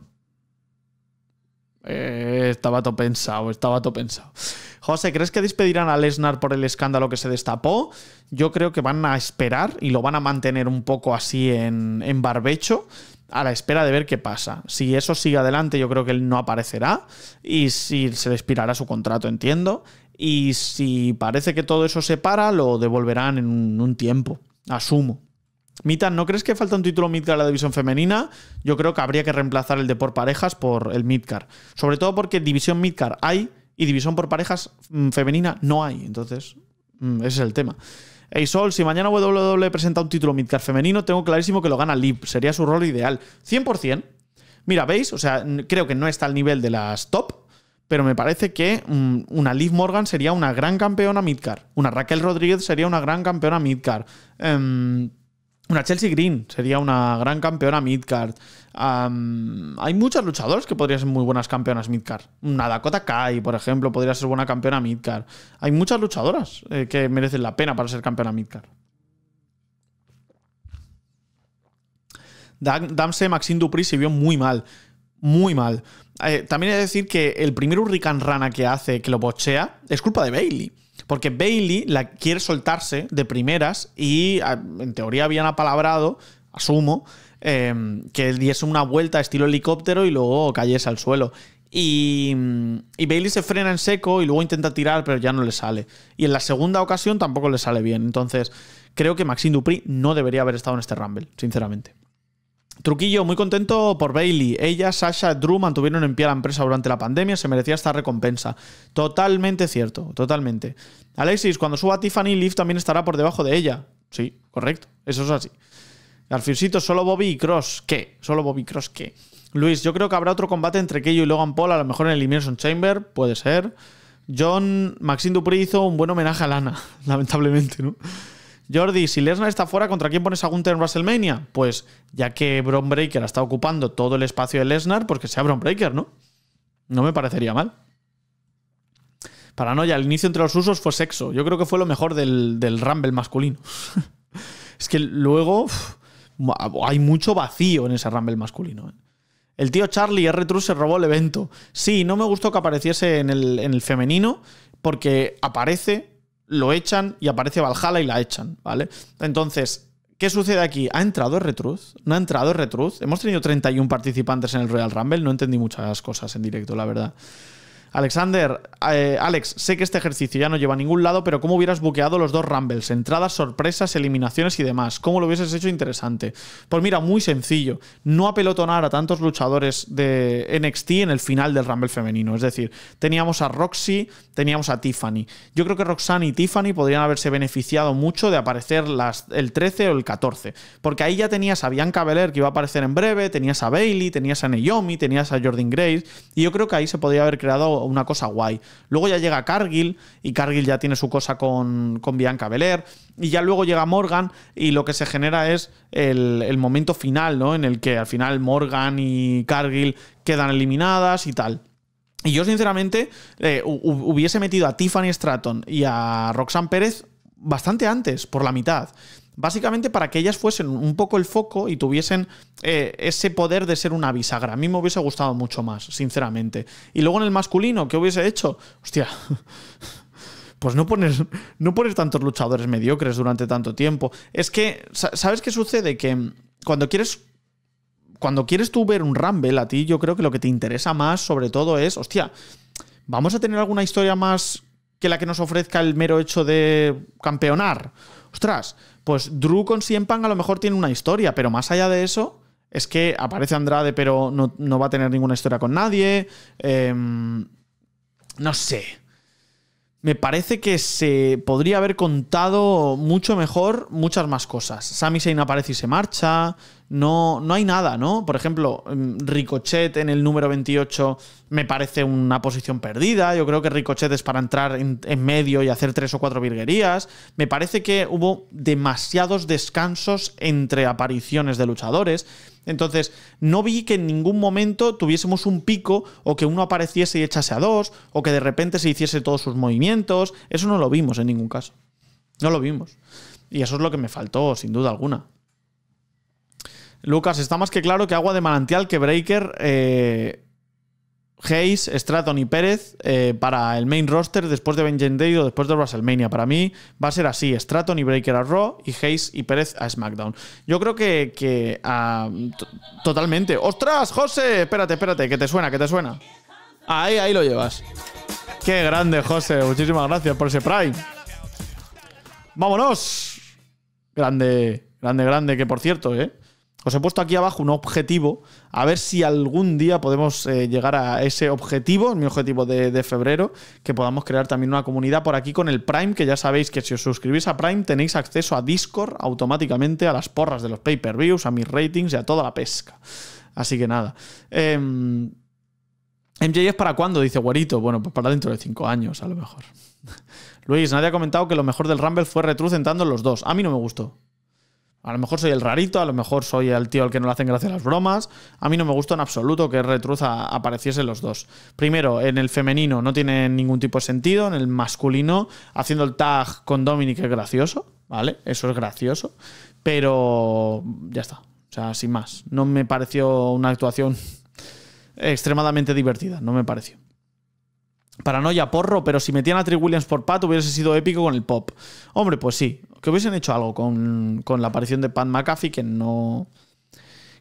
Eh, estaba todo pensado, estaba todo pensado. José, ¿crees que despedirán a Lesnar por el escándalo que se destapó? Yo creo que van a esperar y lo van a mantener un poco así en, en barbecho a la espera de ver qué pasa. Si eso sigue adelante, yo creo que él no aparecerá y si se le expirará su contrato, entiendo. Y si parece que todo eso se para, lo devolverán en un, tiempo, asumo. Mitan, ¿no crees que falta un título Midcar a la división femenina? Yo creo que habría que reemplazar el de por parejas por el Midcar. Sobre todo porque división Midcar hay y división por parejas mm, femenina no hay. Entonces, mm, ese es el tema. Ey Sol, si mañana WWE presenta un título midcard femenino, tengo clarísimo que lo gana Liv. Sería su rol ideal. 100%. Mira, ¿veis? O sea, creo que no está al nivel de las top, pero me parece que mm, una Liv Morgan sería una gran campeona midcard. Una Raquel Rodríguez sería una gran campeona midcar. Em, una Chelsea Green sería una gran campeona midcard hay muchas luchadoras que podrían ser muy buenas campeonas midcar. Una Dakota Kai, por ejemplo, podría ser buena campeona midcar. Hay muchas luchadoras eh, que merecen la pena para ser campeona midcar. Damse Maxine Dupri se vio muy mal. Muy mal. Eh, también he que decir que el primer Hurricane Rana que hace, que lo bochea, es culpa de Bailey. Porque Bailey la quiere soltarse de primeras y ah, en teoría habían apalabrado, asumo, eh, que diese una vuelta estilo helicóptero y luego cayese al suelo. Y, mm, y, Bailey se frena en seco y luego intenta tirar, pero ya no le sale. Y en la segunda ocasión tampoco le sale bien. Entonces, creo que Maxine Dupri no debería haber estado en este Rumble, sinceramente. Truquillo, muy contento por Bailey. Ella, Sasha, Drew mantuvieron en pie a la empresa durante la pandemia, se merecía esta recompensa. Totalmente cierto, totalmente. Alexis, cuando suba Tiffany, Leaf también estará por debajo de ella. Sí, correcto, eso es así. Garfiusito, solo Bobby y Cross. ¿Qué? Solo Bobby y Cross, ¿qué? Luis, yo creo que habrá otro combate entre Keio y Logan Paul, a lo mejor en Elimination Chamber, puede ser. John, Maxine Dupree hizo un buen homenaje a Lana, lamentablemente, ¿no? Jordi, si Lesnar está fuera, ¿contra quién pones a Gunther en WrestleMania? Pues ya que Bron Breaker está ocupando todo el espacio de Lesnar, porque que sea Bron Breaker, ¿no? No me parecería mal. Paranoia, el inicio entre los usos fue sexo. Yo creo que fue lo mejor del, del Rumble masculino. es que luego hay mucho vacío en ese Rumble masculino. ¿eh? El tío Charlie R. Truss se robó el evento. Sí, no me gustó que apareciese en el, femenino, porque aparece, lo echan y aparece Valhalla y la echan, ¿vale? Entonces, ¿qué sucede aquí? ¿Ha entrado R. Truth? ¿No ha entrado R. Truth? Hemos tenido 31 participantes en el Royal Rumble, no entendí muchas cosas en directo, la verdad. Alexander, eh, Alex, sé que este ejercicio ya no lleva a ningún lado, pero ¿cómo hubieras buqueado los dos Rumbles? Entradas, sorpresas, eliminaciones y demás. ¿Cómo lo hubieses hecho interesante? Pues mira, muy sencillo. No apelotonar a tantos luchadores de NXT en el final del Rumble femenino. Es decir, teníamos a Roxy, teníamos a Tiffany. Yo creo que Roxanne y Tiffany podrían haberse beneficiado mucho de aparecer las, el 13 o el 14. Porque ahí ya tenías a Bianca Belair, que iba a aparecer en breve, tenías a Bailey, tenías a Naomi, tenías a Jordan Grace. Y yo creo que ahí se podría haber creado una cosa guay. Luego ya llega Cargill y Cargill ya tiene su cosa con, con Bianca Belair y ya luego llega Morgan y lo que se genera es el, el momento final, ¿no? En el que al final Morgan y Cargill quedan eliminadas y tal. Y yo, sinceramente, eh, hubiese metido a Tiffany Stratton y a Roxanne Pérez bastante antes, por la mitad básicamente para que ellas fuesen un poco el foco y tuviesen eh, ese poder de ser una bisagra. A mí me hubiese gustado mucho más, sinceramente. Y luego en el masculino, ¿qué hubiese hecho? Hostia. Pues no pones, no pones tantos luchadores mediocres durante tanto tiempo. Es que, ¿sabes qué sucede? Que cuando quieres cuando quieres tú ver un Rumble a ti, yo creo que lo que te interesa más, sobre todo, es, hostia, vamos a tener alguna historia más que la que nos ofrezca el mero hecho de campeonar. Ostras, pues Drew con Cien a lo mejor tiene una historia, pero más allá de eso, es que aparece Andrade, pero no, va a tener ninguna historia con nadie. Em, no sé me parece que se podría haber contado mucho mejor muchas más cosas. Sami Zayn aparece y se marcha, no, no hay nada, ¿no? Por ejemplo, mm, Ricochet en el número 28 me parece una posición perdida, yo creo que Ricochet es para entrar en, en medio y hacer tres o cuatro virguerías, me parece que hubo demasiados descansos entre apariciones de luchadores entonces, no vi que en ningún momento tuviésemos un pico o que uno apareciese y echase a dos, o que de repente se hiciese todos sus movimientos. Eso no lo vimos en ningún caso. No lo vimos. Y eso es lo que me faltó, sin duda alguna. Lucas, está más que claro que agua de manantial que Breaker eh, Hayes, Stratton y Pérez eh, para el main roster después de Benjamin después de WrestleMania. Para mí va a ser así: Stratton y Breaker a Raw y Hayes y Pérez a SmackDown. Yo creo que, ah, totalmente. ¡Ostras, José! Espérate, espérate, que te suena, que te suena. Ahí, ahí lo llevas. Qué grande, José. Muchísimas gracias por ese Prime. Vámonos. Grande, grande, grande. Que por cierto, ¿eh? Os he puesto aquí abajo un objetivo, a ver si algún día podemos eh, llegar a ese objetivo, mi objetivo de, febrero, que podamos crear también una comunidad por aquí con el Prime, que ya sabéis que si os suscribís a Prime tenéis acceso a Discord automáticamente, a las porras de los pay-per-views, a mis ratings y a toda la pesca. Así que nada. MJ em, es para cuándo? Dice Guarito. Bueno, pues para dentro de cinco años, a lo mejor. Luis, nadie ha comentado que lo mejor del Rumble fue Retruth los dos. A mí no me gustó. A lo mejor soy el rarito, a lo mejor soy el tío al que no le hacen gracia las bromas. A mí no me gusta en absoluto que Retruza apareciese los dos. Primero, en el femenino no tiene ningún tipo de sentido, en el masculino, haciendo el tag con Dominic es gracioso, ¿vale? Eso es gracioso, pero ya está. O sea, sin más. No me pareció una actuación extremadamente divertida, no me pareció. Paranoia, porro, pero si metían a Trey Williams por Pat hubiese sido épico con el pop. Hombre, pues sí, que hubiesen hecho algo con, la aparición de Pat McAfee que no...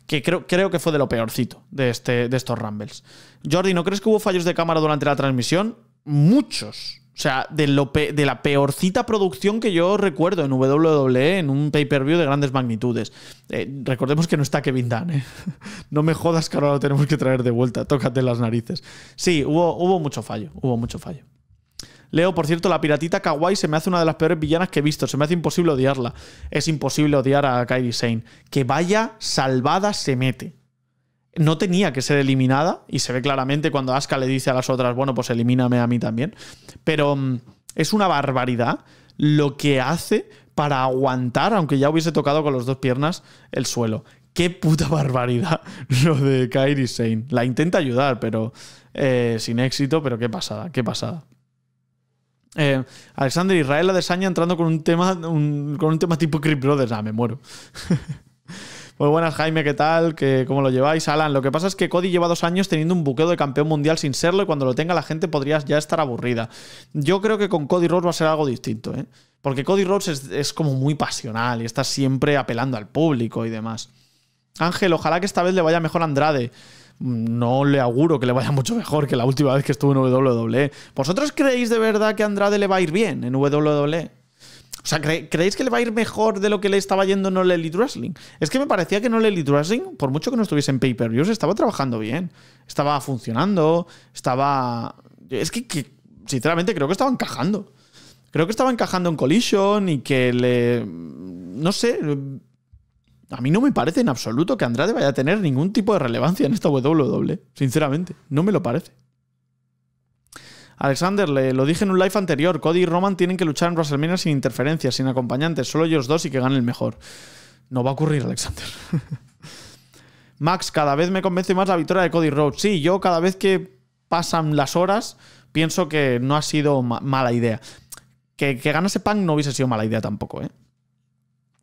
Que creo, creo que fue de lo peorcito de, este, de estos Rumbles. Jordi, ¿no crees que hubo fallos de cámara durante la transmisión? Muchos, o sea, de, la peorcita producción que yo recuerdo en WWE, en un pay-per-view de grandes magnitudes. Eh, recordemos que no está Kevin Dunn, ¿eh? No me jodas que ahora lo tenemos que traer de vuelta. Tócate las narices. Sí, hubo, hubo mucho fallo. Hubo mucho fallo. Leo, por cierto, la piratita Kawaii se me hace una de las peores villanas que he visto. Se me hace imposible odiarla. Es imposible odiar a Kairi Sane. Que vaya salvada se mete no tenía que ser eliminada y se ve claramente cuando Asuka le dice a las otras, bueno, pues elimíname a mí también. Pero mm, es una barbaridad lo que hace para aguantar, aunque ya hubiese tocado con las dos piernas, el suelo. Qué puta barbaridad lo de Kairi Saint La intenta ayudar, pero eh, sin éxito, pero qué pasada, qué pasada. Eh, Alexander Israel desaña entrando con un tema con un tema tipo Creep Brothers. Ah, me muero. Muy buenas, Jaime, ¿qué tal? ¿Qué, ¿Cómo lo lleváis? Alan, lo que pasa es que Cody lleva dos años teniendo un buqueo de campeón mundial sin serlo y cuando lo tenga la gente podría ya estar aburrida. Yo creo que con Cody Rhodes va a ser algo distinto, ¿eh? Porque Cody Rhodes es, como muy pasional y está siempre apelando al público y demás. Ángel, ojalá que esta vez le vaya mejor a Andrade no le auguro que le vaya mucho mejor que la última vez que estuvo en WWE. ¿Vosotros creéis de verdad que Andrade le va a ir bien en WWE? O sea, ¿creéis que le va a ir mejor de lo que le estaba yendo no le Elite Wrestling? Es que me parecía que no le Elite Wrestling, por mucho que no estuviese en pay-per-views, estaba trabajando bien. Estaba funcionando, estaba... Es que, que, sinceramente, creo que estaba encajando. Creo que estaba encajando en Collision y que le... No sé... A mí no me parece en absoluto que Andrade vaya a tener ningún tipo de relevancia en esta WWE, sinceramente. No me lo parece. Alexander, le lo dije en un live anterior, Cody y Roman tienen que luchar en WrestleMania sin interferencias, sin acompañantes, solo ellos dos y que gane el mejor. No va a ocurrir, Alexander. Max, cada vez me convence más la victoria de Cody Rhodes. Sí, yo cada vez que pasan las horas pienso que no ha sido mala idea. Que, que ganase Punk no hubiese sido mala idea tampoco, ¿eh?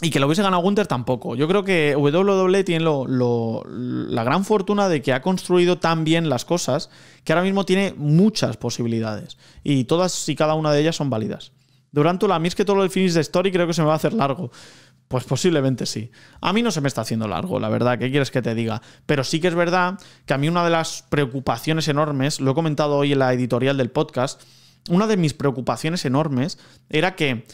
Y que lo hubiese ganado Gunter tampoco. Yo creo que WWE tiene la gran fortuna de que ha construido tan bien las cosas que ahora mismo tiene muchas posibilidades. Y todas y cada una de ellas son válidas. Durante a mí es que todo el finish de Story creo que se me va a hacer largo. Pues posiblemente sí. A mí no se me está haciendo largo, la verdad, ¿qué quieres que te diga? Pero sí que es verdad que a mí una de las preocupaciones enormes, lo he comentado hoy en la editorial del podcast, una de mis preocupaciones enormes era que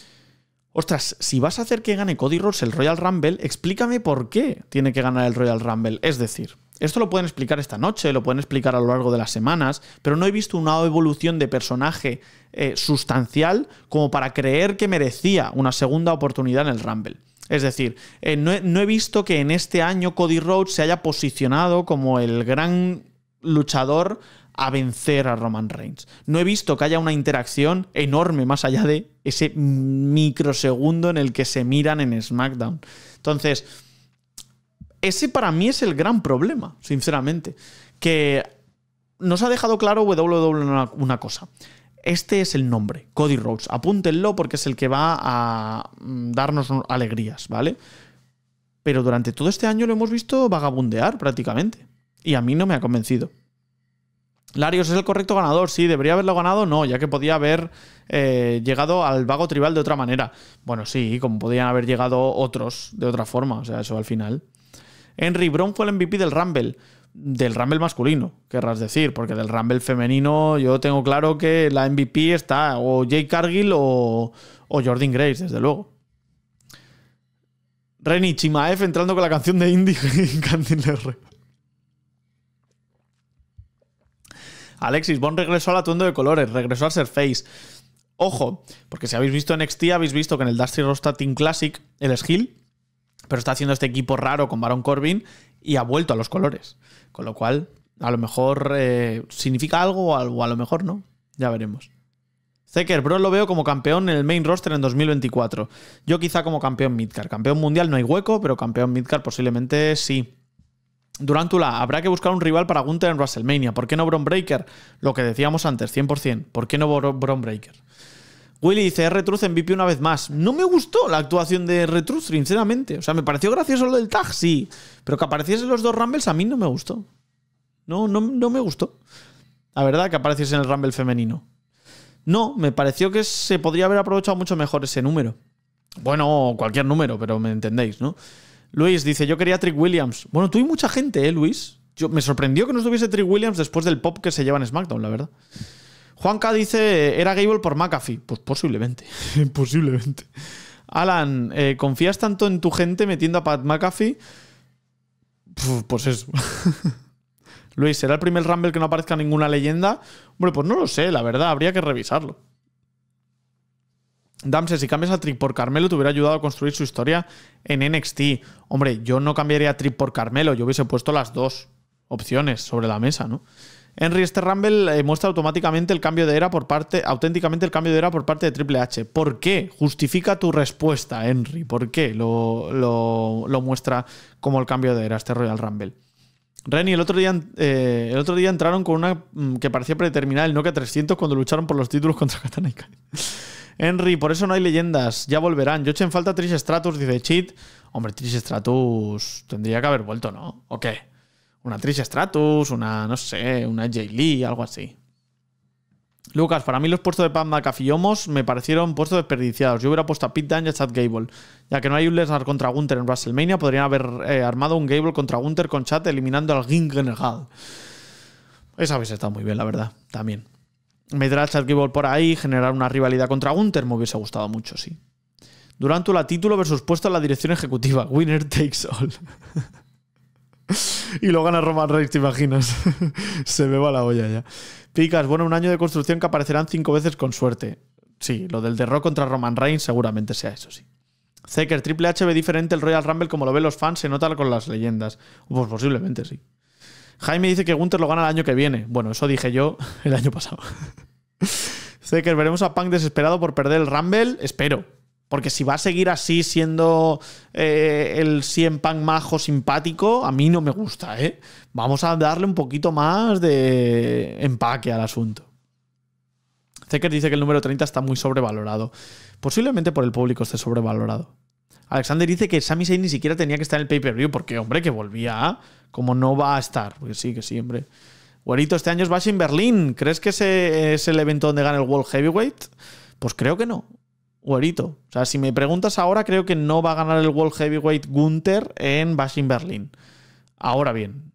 Ostras, si vas a hacer que gane Cody Rhodes el Royal Rumble, explícame por qué tiene que ganar el Royal Rumble. Es decir, esto lo pueden explicar esta noche, lo pueden explicar a lo largo de las semanas, pero no he visto una evolución de personaje eh, sustancial como para creer que merecía una segunda oportunidad en el Rumble. Es decir, eh, no, he, no he visto que en este año Cody Rhodes se haya posicionado como el gran luchador a vencer a Roman Reigns. No he visto que haya una interacción enorme más allá de ese microsegundo en el que se miran en SmackDown. Entonces, ese para mí es el gran problema, sinceramente. Que nos ha dejado claro WWE una, una cosa. Este es el nombre, Cody Rhodes. Apúntenlo porque es el que va a mm, darnos alegrías, ¿vale? Pero durante todo este año lo hemos visto vagabundear prácticamente. Y a mí no me ha convencido. Larios es el correcto ganador, sí, debería haberlo ganado, no, ya que podía haber eh, llegado al vago tribal de otra manera. Bueno, sí, como podían haber llegado otros de otra forma, o sea, eso al final. Henry Brown fue el MVP del Rumble, del Rumble masculino, querrás decir, porque del Rumble femenino yo tengo claro que la MVP está o Jay Cargill o, o Jordan Grace, desde luego. ¿Renny Chimaev entrando con la canción de Indie en Alexis Bond regresó al atuendo de colores, regresó a ser Ojo, porque si habéis visto en NXT, habéis visto que en el Dusty Rosta Team Classic él es pero está haciendo este equipo raro con Baron Corbin y ha vuelto a los colores. Con lo cual, a lo mejor eh, significa algo o a lo mejor no. Ya veremos. Zeker, Bro lo veo como campeón en el main roster en 2024. Yo quizá como campeón midcard. Campeón mundial no hay hueco, pero campeón midcard posiblemente sí. Durantula, habrá que buscar un rival para Gunther en WrestleMania. ¿Por qué no Bron Breaker? Lo que decíamos antes, 100%. ¿Por qué no Bron Breaker? Willy dice r en VIP una vez más. No me gustó la actuación de r sinceramente. O sea, me pareció gracioso lo del tag, sí. Pero que apareciesen los dos Rumbles a mí no me gustó. No, no, no me gustó. La verdad, que apareciese en el Rumble femenino. No, me pareció que se podría haber aprovechado mucho mejor ese número. Bueno, cualquier número, pero me entendéis, ¿no? Luis dice, yo quería Trick Williams. Bueno, tú y mucha gente, ¿eh, Luis? Yo, me sorprendió que no estuviese Trick Williams después del pop que se lleva en SmackDown, la verdad. Juanca dice, era Gable por McAfee. Pues posiblemente, Imposiblemente. Alan, eh, ¿confías tanto en tu gente metiendo a Pat McAfee? pues eso. Luis, ¿será el primer Rumble que no aparezca ninguna leyenda? Bueno pues no lo sé, la verdad, habría que revisarlo. Damsel, si cambias a Trick por Carmelo, te hubiera ayudado a construir su historia en NXT. Hombre, yo no cambiaría a Trip por Carmelo, yo hubiese puesto las dos opciones sobre la mesa, ¿no? Henry este Rumble eh, muestra automáticamente el cambio de era por parte, auténticamente el cambio de era por parte de Triple H. ¿Por qué? Justifica tu respuesta, Henry. ¿Por qué lo, muestra como el cambio de era este Royal Rumble? Renny, eh, el otro, día, entraron con una mm, que parecía predeterminada el Nokia 300 cuando lucharon por los títulos contra Katana y Henry, por eso no hay leyendas, ya volverán. Yo eché en falta Trish Stratus, dice Cheat. Hombre, Trish Stratus tendría que haber vuelto, ¿no? ¿O qué? Una Trish Stratus, una, no sé, una J. Lee, algo así. Lucas, para mí los puestos de Panda Cafillomos me parecieron puestos desperdiciados. Yo hubiera puesto a Pit y a Chad Gable. Ya que no hay un Lesnar contra Gunter en WrestleMania, podrían haber eh, armado un Gable contra Gunter con Chad eliminando al King General. Esa vez está muy bien, la verdad, también meter por ahí, generar una rivalidad contra Gunther me hubiese gustado mucho, sí. la título versus puesto en la dirección ejecutiva. Winner takes all. y lo gana Roman Reigns, ¿te imaginas? Se me va la olla ya. Picas, bueno, un año de construcción que aparecerán cinco veces con suerte. Sí, lo del derro contra Roman Reigns seguramente sea eso, sí. Zeker, Triple H ve diferente el Royal Rumble como lo ven los fans, se nota con las leyendas. Pues posiblemente sí. Jaime dice que Gunter lo gana el año que viene. Bueno, eso dije yo el año pasado. que veremos a Punk desesperado por perder el Rumble. Espero. Porque si va a seguir así siendo eh, el 100 Punk majo simpático, a mí no me gusta, ¿eh? Vamos a darle un poquito más de empaque al asunto. Zeker dice que el número 30 está muy sobrevalorado. Posiblemente por el público esté sobrevalorado. Alexander dice que Sami Zayn ni siquiera tenía que estar en el pay-per-view porque, hombre, que volvía a como no va a estar, porque sí, que siempre. Guarito, este año vas en Berlín. ¿Crees que ese es el evento donde gana el World Heavyweight? Pues creo que no. Guarito. O sea, si me preguntas ahora, creo que no va a ganar el World Heavyweight Gunther en in Berlín. Ahora bien,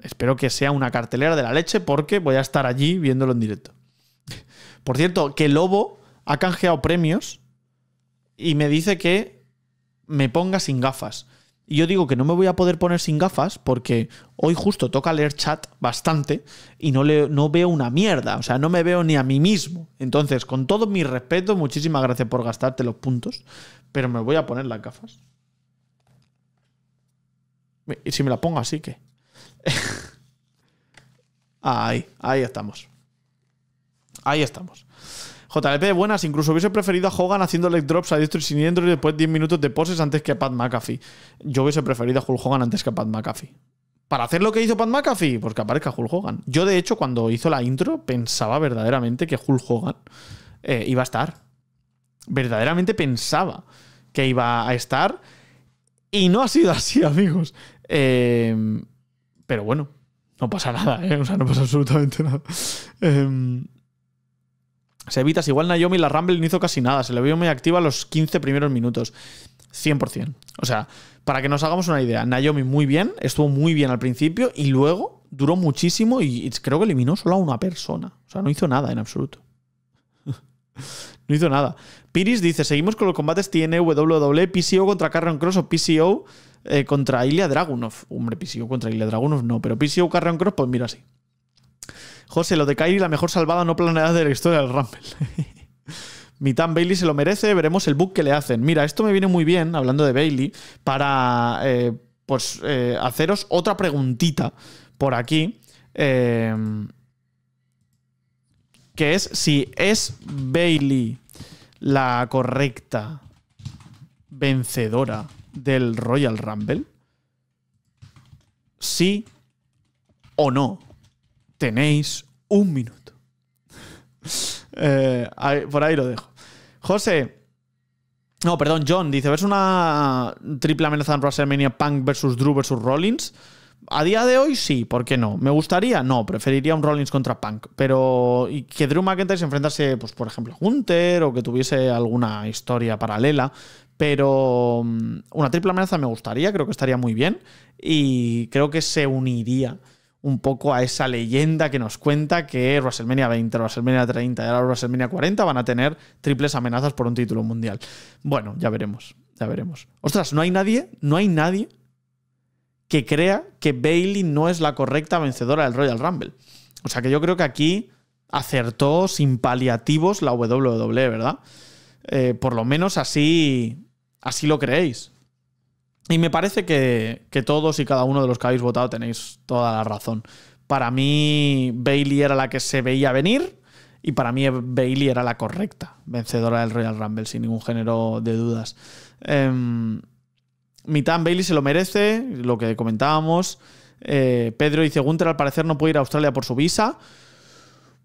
espero que sea una cartelera de la leche porque voy a estar allí viéndolo en directo. Por cierto, que Lobo ha canjeado premios y me dice que me ponga sin gafas. Y yo digo que no me voy a poder poner sin gafas porque hoy justo toca leer chat bastante y no, le no veo una mierda, o sea, no me veo ni a mí mismo. Entonces, con todo mi respeto, muchísimas gracias por gastarte los puntos, pero me voy a poner las gafas. Y si me la pongo así que... ahí, ahí estamos. Ahí estamos. JLP de buenas, incluso hubiese preferido a Hogan haciendo leg drops a diestro y siniestro y después 10 minutos de poses antes que a Pat McAfee. Yo hubiese preferido a Hulk Hogan antes que a Pat McAfee. ¿Para hacer lo que hizo Pat McAfee? Pues que aparezca Hulk Hogan. Yo, de hecho, cuando hizo la intro, pensaba verdaderamente que Hulk Hogan eh, iba a estar. Verdaderamente pensaba que iba a estar. Y no ha sido así, amigos. Em, pero bueno, no pasa nada, ¿eh? O sea, no pasa absolutamente nada. Eh, se evitas, igual Naomi la Rumble no hizo casi nada, se le vio muy activa los 15 primeros minutos. 100%. O sea, para que nos hagamos una idea, Naomi muy bien, estuvo muy bien al principio y luego duró muchísimo y creo que eliminó solo a una persona. O sea, no hizo nada en absoluto. no hizo nada. Piris dice, seguimos con los combates Tiene PCO contra Carrion Cross o PCO eh, contra Ilya Dragunov. Hombre, PCO contra Ilya Dragunov no, pero PCO Carrion Cross, pues mira así. José, lo de Kairi, la mejor salvada no planeada de la historia del Rumble. Mitán Bailey se lo merece, veremos el book que le hacen. Mira, esto me viene muy bien, hablando de Bailey, para eh, pues, eh, haceros otra preguntita por aquí. Eh, que es si es Bailey la correcta vencedora del Royal Rumble. Sí o no tenéis un minuto. Eh, por ahí lo dejo. José. No, perdón, John dice: ¿Ves una triple amenaza en WrestleMania Punk versus Drew versus Rollins? A día de hoy sí, ¿por qué no? ¿Me gustaría? No, preferiría un Rollins contra Punk. Pero y que Drew McIntyre se enfrentase, pues, por ejemplo, a Hunter o que tuviese alguna historia paralela. Pero mm, una triple amenaza me gustaría, creo que estaría muy bien. Y creo que se uniría un poco a esa leyenda que nos cuenta que WrestleMania 20, WrestleMania 30 y ahora WrestleMania 40 van a tener triples amenazas por un título mundial. Bueno, ya veremos, ya veremos. Ostras, no hay nadie, no hay nadie que crea que Bailey no es la correcta vencedora del Royal Rumble. O sea que yo creo que aquí acertó sin paliativos la WWE, ¿verdad? Eh, por lo menos así, así lo creéis. Y me parece que, todos y cada uno de los que habéis votado tenéis toda la razón. Para mí, Bailey era la que se veía venir, y para mí Bailey era la correcta, vencedora del Royal Rumble, sin ningún género de dudas. Eh, Mitán Bailey se lo merece, lo que comentábamos. Eh, Pedro dice, Gunter al parecer no puede ir a Australia por su visa.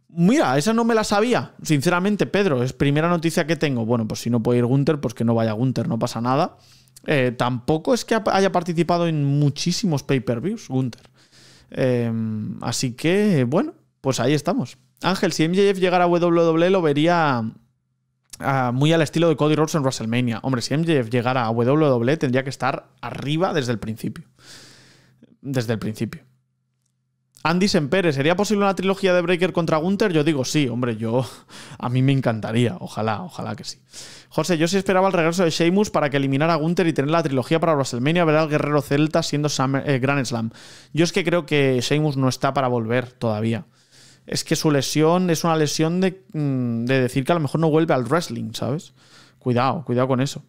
Mira, esa no me la sabía, sinceramente, Pedro. Es primera noticia que tengo. Bueno, pues si no puede ir Gunter, pues que no vaya Gunter, no pasa nada. Eh, tampoco es que haya participado en muchísimos pay-per-views, Gunther. Em, así que, bueno, pues ahí estamos. Ángel, si MJF llegara a WWE lo vería ah, muy al estilo de Cody Rhodes en WrestleMania. Hombre, si MJF llegara a WWE tendría que estar arriba desde el principio. Desde el principio. Andy Pérez ¿sería posible una trilogía de Breaker contra Gunther? Yo digo sí, hombre, yo. A mí me encantaría, ojalá, ojalá que sí. José, yo sí esperaba el regreso de Sheamus para que eliminara a Gunther y tener la trilogía para WrestleMania, ver al guerrero celta siendo eh, Grand Slam. Yo es que creo que Sheamus no está para volver todavía. Es que su lesión es una lesión de mm, decir que a lo mejor no vuelve al wrestling, ¿sabes? Cuidado, cuidado con eso.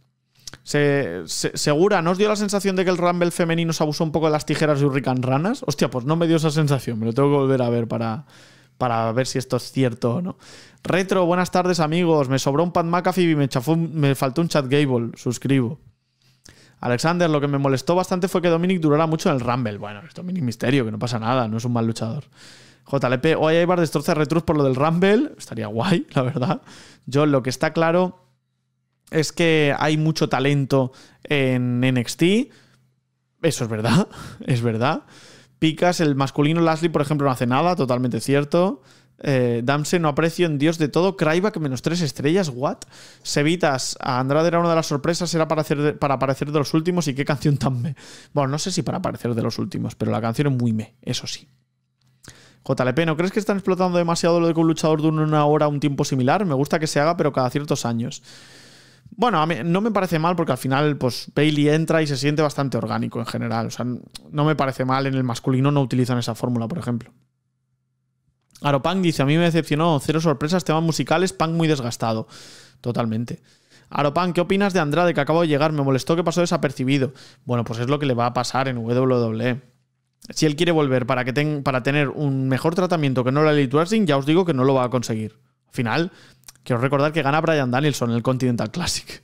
Se, segura, ¿no os dio la sensación de que el Rumble femenino se abusó un poco de las tijeras de Hurricane Ranas? Hostia, pues no me dio esa sensación, me lo tengo que volver a ver para, para ver si esto es cierto o no. Retro, buenas tardes amigos, me sobró un Pat McAfee y me, chafó, me faltó un Chat Gable, suscribo. Alexander, lo que me molestó bastante fue que Dominic durara mucho en el Rumble. Bueno, es Dominic Misterio, que no pasa nada, no es un mal luchador. JLP, hoy bar destroza a por lo del Rumble, estaría guay, la verdad. yo lo que está claro es que hay mucho talento en NXT. Eso es verdad, es verdad. Picas, el masculino Lashley, por ejemplo, no hace nada, totalmente cierto. Eh, Damse no aprecio en Dios de todo. que menos tres estrellas, what? Sevitas, a Andrade era una de las sorpresas, era para, hacer para aparecer de los últimos y qué canción tan me. Bueno, no sé si para aparecer de los últimos, pero la canción es muy me, eso sí. JLP, ¿no crees que están explotando demasiado lo de que un luchador dure una hora un tiempo similar? Me gusta que se haga, pero cada ciertos años. Bueno, no me parece mal porque al final, pues Bailey entra y se siente bastante orgánico en general. O sea, no me parece mal. En el masculino no utilizan esa fórmula, por ejemplo. Aropang dice: A mí me decepcionó. Cero sorpresas, temas musicales, punk muy desgastado. Totalmente. Aropan, ¿qué opinas de Andrade que acabo de llegar? Me molestó que pasó desapercibido. Bueno, pues es lo que le va a pasar en WWE. Si él quiere volver para, que para tener un mejor tratamiento que no la Elite Wrestling, ya os digo que no lo va a conseguir. Al final, quiero recordar que gana Brian Danielson en el Continental Classic.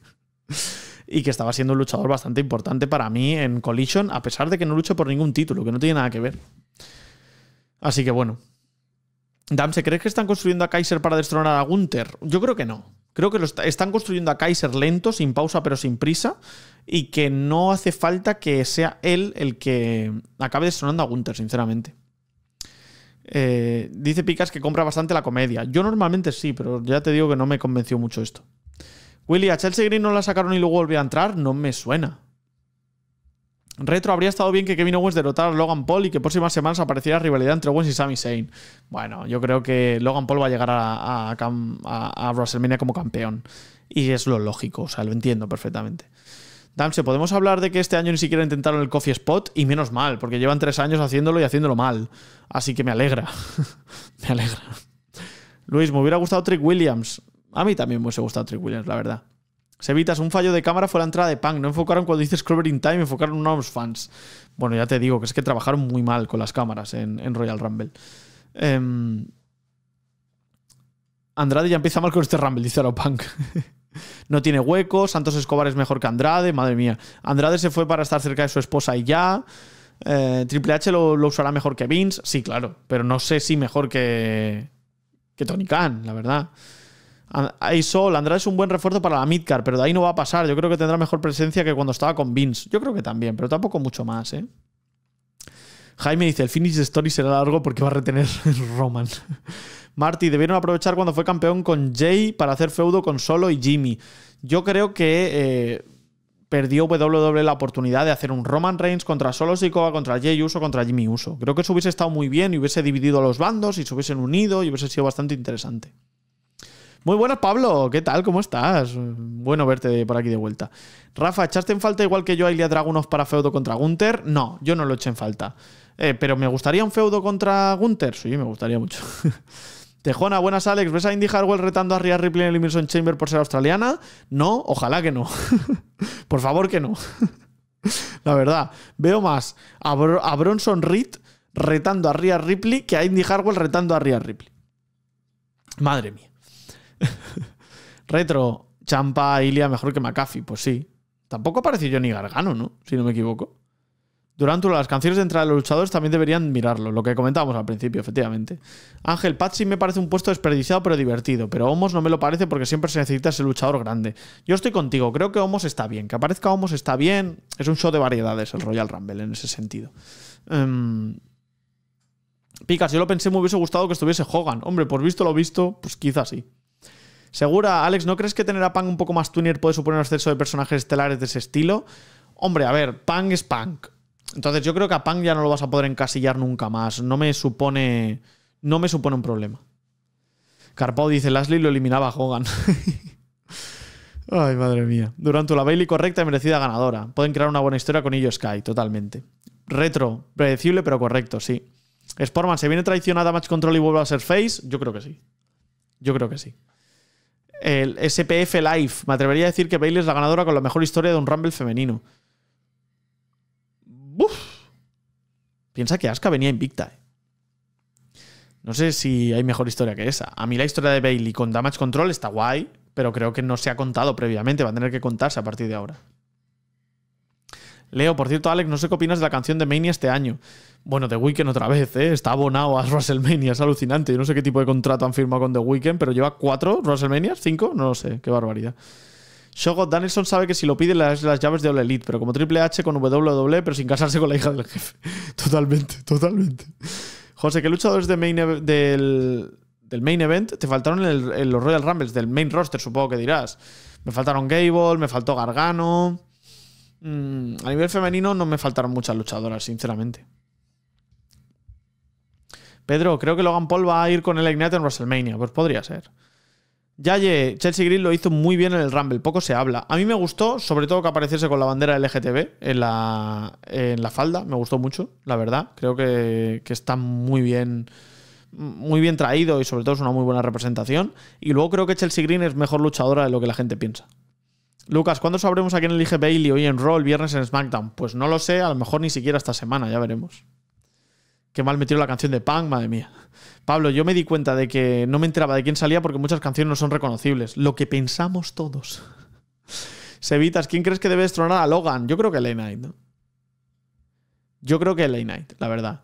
y que estaba siendo un luchador bastante importante para mí en Collision, a pesar de que no luche por ningún título, que no tiene nada que ver. Así que bueno. Damse, ¿crees que están construyendo a Kaiser para destronar a Gunther? Yo creo que no. Creo que lo están construyendo a Kaiser lento, sin pausa, pero sin prisa, y que no hace falta que sea él el que acabe destronando a Gunther, sinceramente. Eh, dice Picas que compra bastante la comedia. Yo normalmente sí, pero ya te digo que no me convenció mucho esto. Willy, ¿a Chelsea Green no la sacaron y luego volvió a entrar? No me suena. Retro, habría estado bien que Kevin Owens derrotara a Logan Paul y que próximas semanas apareciera rivalidad entre Owens y Sami Zayn. Bueno, yo creo que Logan Paul va a llegar a, a, a WrestleMania como campeón. Y es lo lógico, o sea, lo entiendo perfectamente se podemos hablar de que este año ni siquiera intentaron el coffee spot y menos mal, porque llevan tres años haciéndolo y haciéndolo mal. Así que me alegra. me alegra. Luis, me hubiera gustado Trick Williams. A mí también me hubiese gustado Trick Williams, la verdad. Sevitas, un fallo de cámara fue la entrada de Punk. No enfocaron cuando dices in Time, enfocaron a fans. Bueno, ya te digo, que es que trabajaron muy mal con las cámaras en, Royal Rumble. Em, Andrade ya empieza mal con este Rumble, dice Punk. No tiene hueco, Santos Escobar es mejor que Andrade, madre mía. Andrade se fue para estar cerca de su esposa y ya. Eh, Triple H lo, usará mejor que Vince, sí, claro, pero no sé si mejor que, que Tony Khan, la verdad. Ahí Sol, Andrade es un buen refuerzo para la Midcar, pero de ahí no va a pasar. Yo creo que tendrá mejor presencia que cuando estaba con Vince. Yo creo que también, pero tampoco mucho más, ¿eh? Jaime dice, el finish de story será largo porque va a retener Roman. Marty, debieron aprovechar cuando fue campeón con Jay para hacer feudo con Solo y Jimmy. Yo creo que eh, perdió WWE la oportunidad de hacer un Roman Reigns contra Solo Sikoa, contra Jay Uso, contra Jimmy Uso. Creo que eso hubiese estado muy bien y hubiese dividido los bandos y se hubiesen unido y hubiese sido bastante interesante. Muy buenas, Pablo. ¿Qué tal? ¿Cómo estás? Bueno verte por aquí de vuelta. Rafa, ¿echaste en falta igual que yo a Ilya Dragunov para feudo contra Gunther? No, yo no lo eché en falta. Eh, pero ¿me gustaría un feudo contra Gunther? Sí, me gustaría mucho. Tejona, buenas Alex. ¿Ves a Indy Harwell retando a Rhea Ripley en el Emerson Chamber por ser australiana? No, ojalá que no. por favor que no. La verdad, veo más a, Bronson Reed retando a Rhea Ripley que a Indy Harwell retando a Rhea Ripley. Madre mía. Retro, Champa, Ilia, mejor que McAfee. Pues sí. Tampoco apareció ni Gargano, ¿no? Si no me equivoco durante las canciones de entrada de los luchadores también deberían mirarlo, lo que comentábamos al principio, efectivamente. Ángel, Patsy me parece un puesto desperdiciado pero divertido, pero Homos no me lo parece porque siempre se necesita ese luchador grande. Yo estoy contigo, creo que Homos está bien, que aparezca Homos está bien, es un show de variedades el Royal Rumble en ese sentido. Em, Picas, yo lo pensé, me hubiese gustado que estuviese Hogan. Hombre, por visto lo visto, pues quizás sí. Segura, Alex, ¿no crees que tener a Punk un poco más tuner puede suponer un exceso de personajes estelares de ese estilo? Hombre, a ver, Punk es Punk. Entonces yo creo que a Punk ya no lo vas a poder encasillar nunca más. No me supone, no me supone un problema. Carpao dice, Lashley lo eliminaba Hogan. Ay, madre mía. Durante la Bailey correcta y merecida ganadora. Pueden crear una buena historia con ellos Sky, totalmente. Retro, predecible pero correcto, sí. Sportman, ¿se viene traicionada Match Control y vuelve a ser face? Yo creo que sí. Yo creo que sí. El SPF Life, me atrevería a decir que Bailey es la ganadora con la mejor historia de un Rumble femenino. Piensa que Asuka venía invicta. ¿eh? No sé si hay mejor historia que esa. A mí la historia de Bailey con Damage Control está guay, pero creo que no se ha contado previamente. Va a tener que contarse a partir de ahora. Leo, por cierto, Alex, no sé qué opinas de la canción de Mania este año. Bueno, The Weeknd otra vez, ¿eh? Está abonado a WrestleMania, es alucinante. Yo no sé qué tipo de contrato han firmado con The Weeknd, pero lleva cuatro WrestleMania, cinco, no lo sé, qué barbaridad. Shogot Danielson sabe que si lo pide las, las llaves de All Elite, pero como Triple H con WWE, pero sin casarse con la hija del jefe. Totalmente, totalmente. José, ¿qué luchadores del, main event te faltaron en, los Royal Rumbles? Del main roster, supongo que dirás. Me faltaron Gable, me faltó Gargano. Mm, a nivel femenino no me faltaron muchas luchadoras, sinceramente. Pedro, creo que Logan Paul va a ir con el Ignite en WrestleMania. Pues podría ser. Yaye, Chelsea Green lo hizo muy bien en el Rumble, poco se habla. A mí me gustó, sobre todo que apareciese con la bandera LGTB en la, falda, me gustó mucho, la verdad. Creo que, está muy bien, muy bien traído y sobre todo es una muy buena representación. Y luego creo que Chelsea Green es mejor luchadora de lo que la gente piensa. Lucas, ¿cuándo sabremos a quién elige Bailey hoy en Raw el viernes en SmackDown? Pues no lo sé, a lo mejor ni siquiera esta semana, ya veremos. Qué mal me la canción de Punk, madre mía. Pablo, yo me di cuenta de que no me enteraba de quién salía porque muchas canciones no son reconocibles. Lo que pensamos todos. Sevitas, ¿quién crees que debe destronar a Logan? Yo creo que Lay Knight, ¿no? Yo creo que Lay Knight, la verdad.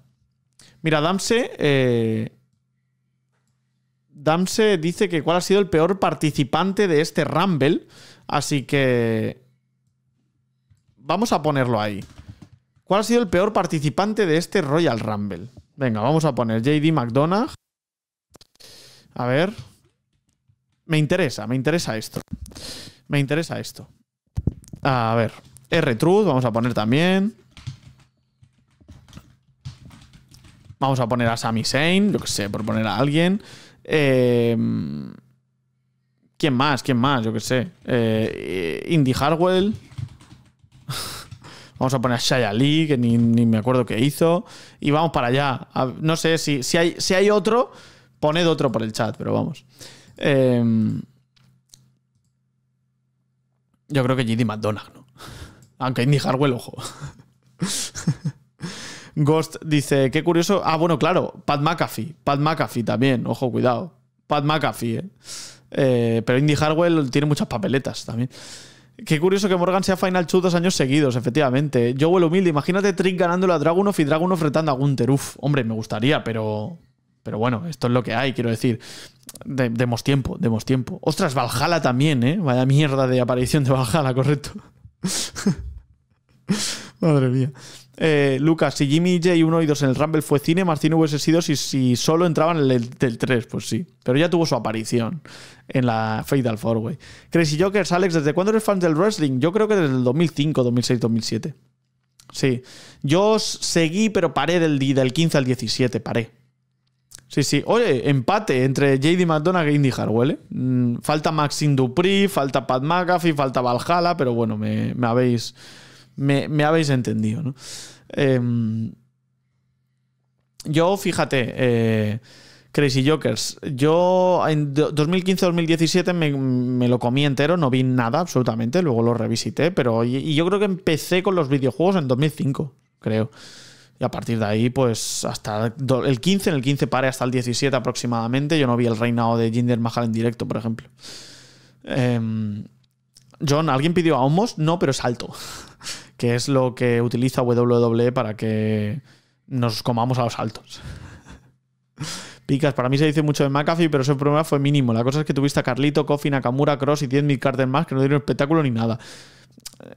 Mira, Damse. Eh, Damse dice que cuál ha sido el peor participante de este Rumble. Así que. Vamos a ponerlo ahí. ¿Cuál ha sido el peor participante de este Royal Rumble? Venga, vamos a poner JD McDonough. A ver. Me interesa, me interesa esto. Me interesa esto. A ver. R-Truth, vamos a poner también. Vamos a poner a Sami Zayn, yo que sé, por poner a alguien. Em, ¿Quién más? ¿Quién más? Yo que sé. Eh, Indy Harwell. Vamos a poner a Shia Lee, que ni, me acuerdo qué hizo. Y vamos para allá. no sé si, hay, si hay otro, poned otro por el chat, pero vamos. Em, yo creo que JD McDonald, ¿no? Aunque Indy Hardwell, ojo. Ghost dice, qué curioso. Ah, bueno, claro, Pat McAfee. Pat McAfee también, ojo, cuidado. Pat McAfee, ¿eh? eh pero Indy Hardwell tiene muchas papeletas también. Qué curioso que Morgan sea Final Two dos años seguidos, efectivamente. Yo vuelo humilde, imagínate Trick ganándole a Dragunov y Dragunov retando a Gunter. Uf, hombre, me gustaría, pero. Pero bueno, esto es lo que hay, quiero decir. demos tiempo, demos tiempo. Ostras, Valhalla también, ¿eh? Vaya mierda de aparición de Valhalla, correcto. Madre mía. Eh, Lucas, si Jimmy J 1 y 2 en el Rumble fue cine, Martín hubiese sido si, solo entraban el del 3, pues sí. Pero ya tuvo su aparición en la Fatal 4 Way. Crazy Jokers, Alex, ¿desde cuándo eres fan del wrestling? Yo creo que desde el 2005, 2006, 2007. Sí. Yo seguí, pero paré del, del 15 al 17, paré. Sí, sí. Oye, empate entre JD McDonough y e Indy Harwell. ¿eh? Mm, falta Maxine Dupri, falta Pat McAfee, falta Valhalla, pero bueno, me habéis me, habéis entendido, ¿no? Em, yo, fíjate, eh, Crazy Jokers, yo en 2015-2017 me, lo comí entero, no vi nada absolutamente, luego lo revisité, pero yo creo que empecé con los videojuegos en 2005, creo. Y a partir de ahí, pues hasta el 15, en el 15 paré hasta el 17 aproximadamente. Yo no vi el reinado de Jinder Mahal en directo, por ejemplo. Em, John, ¿alguien pidió a Homos? No, pero salto alto que es lo que utiliza WWE para que nos comamos a los altos. Picas, para mí se dice mucho de McAfee, pero ese problema fue mínimo. La cosa es que tuviste a Carlito, Kofi, Nakamura, Cross y Midcard en más que no dieron espectáculo ni nada.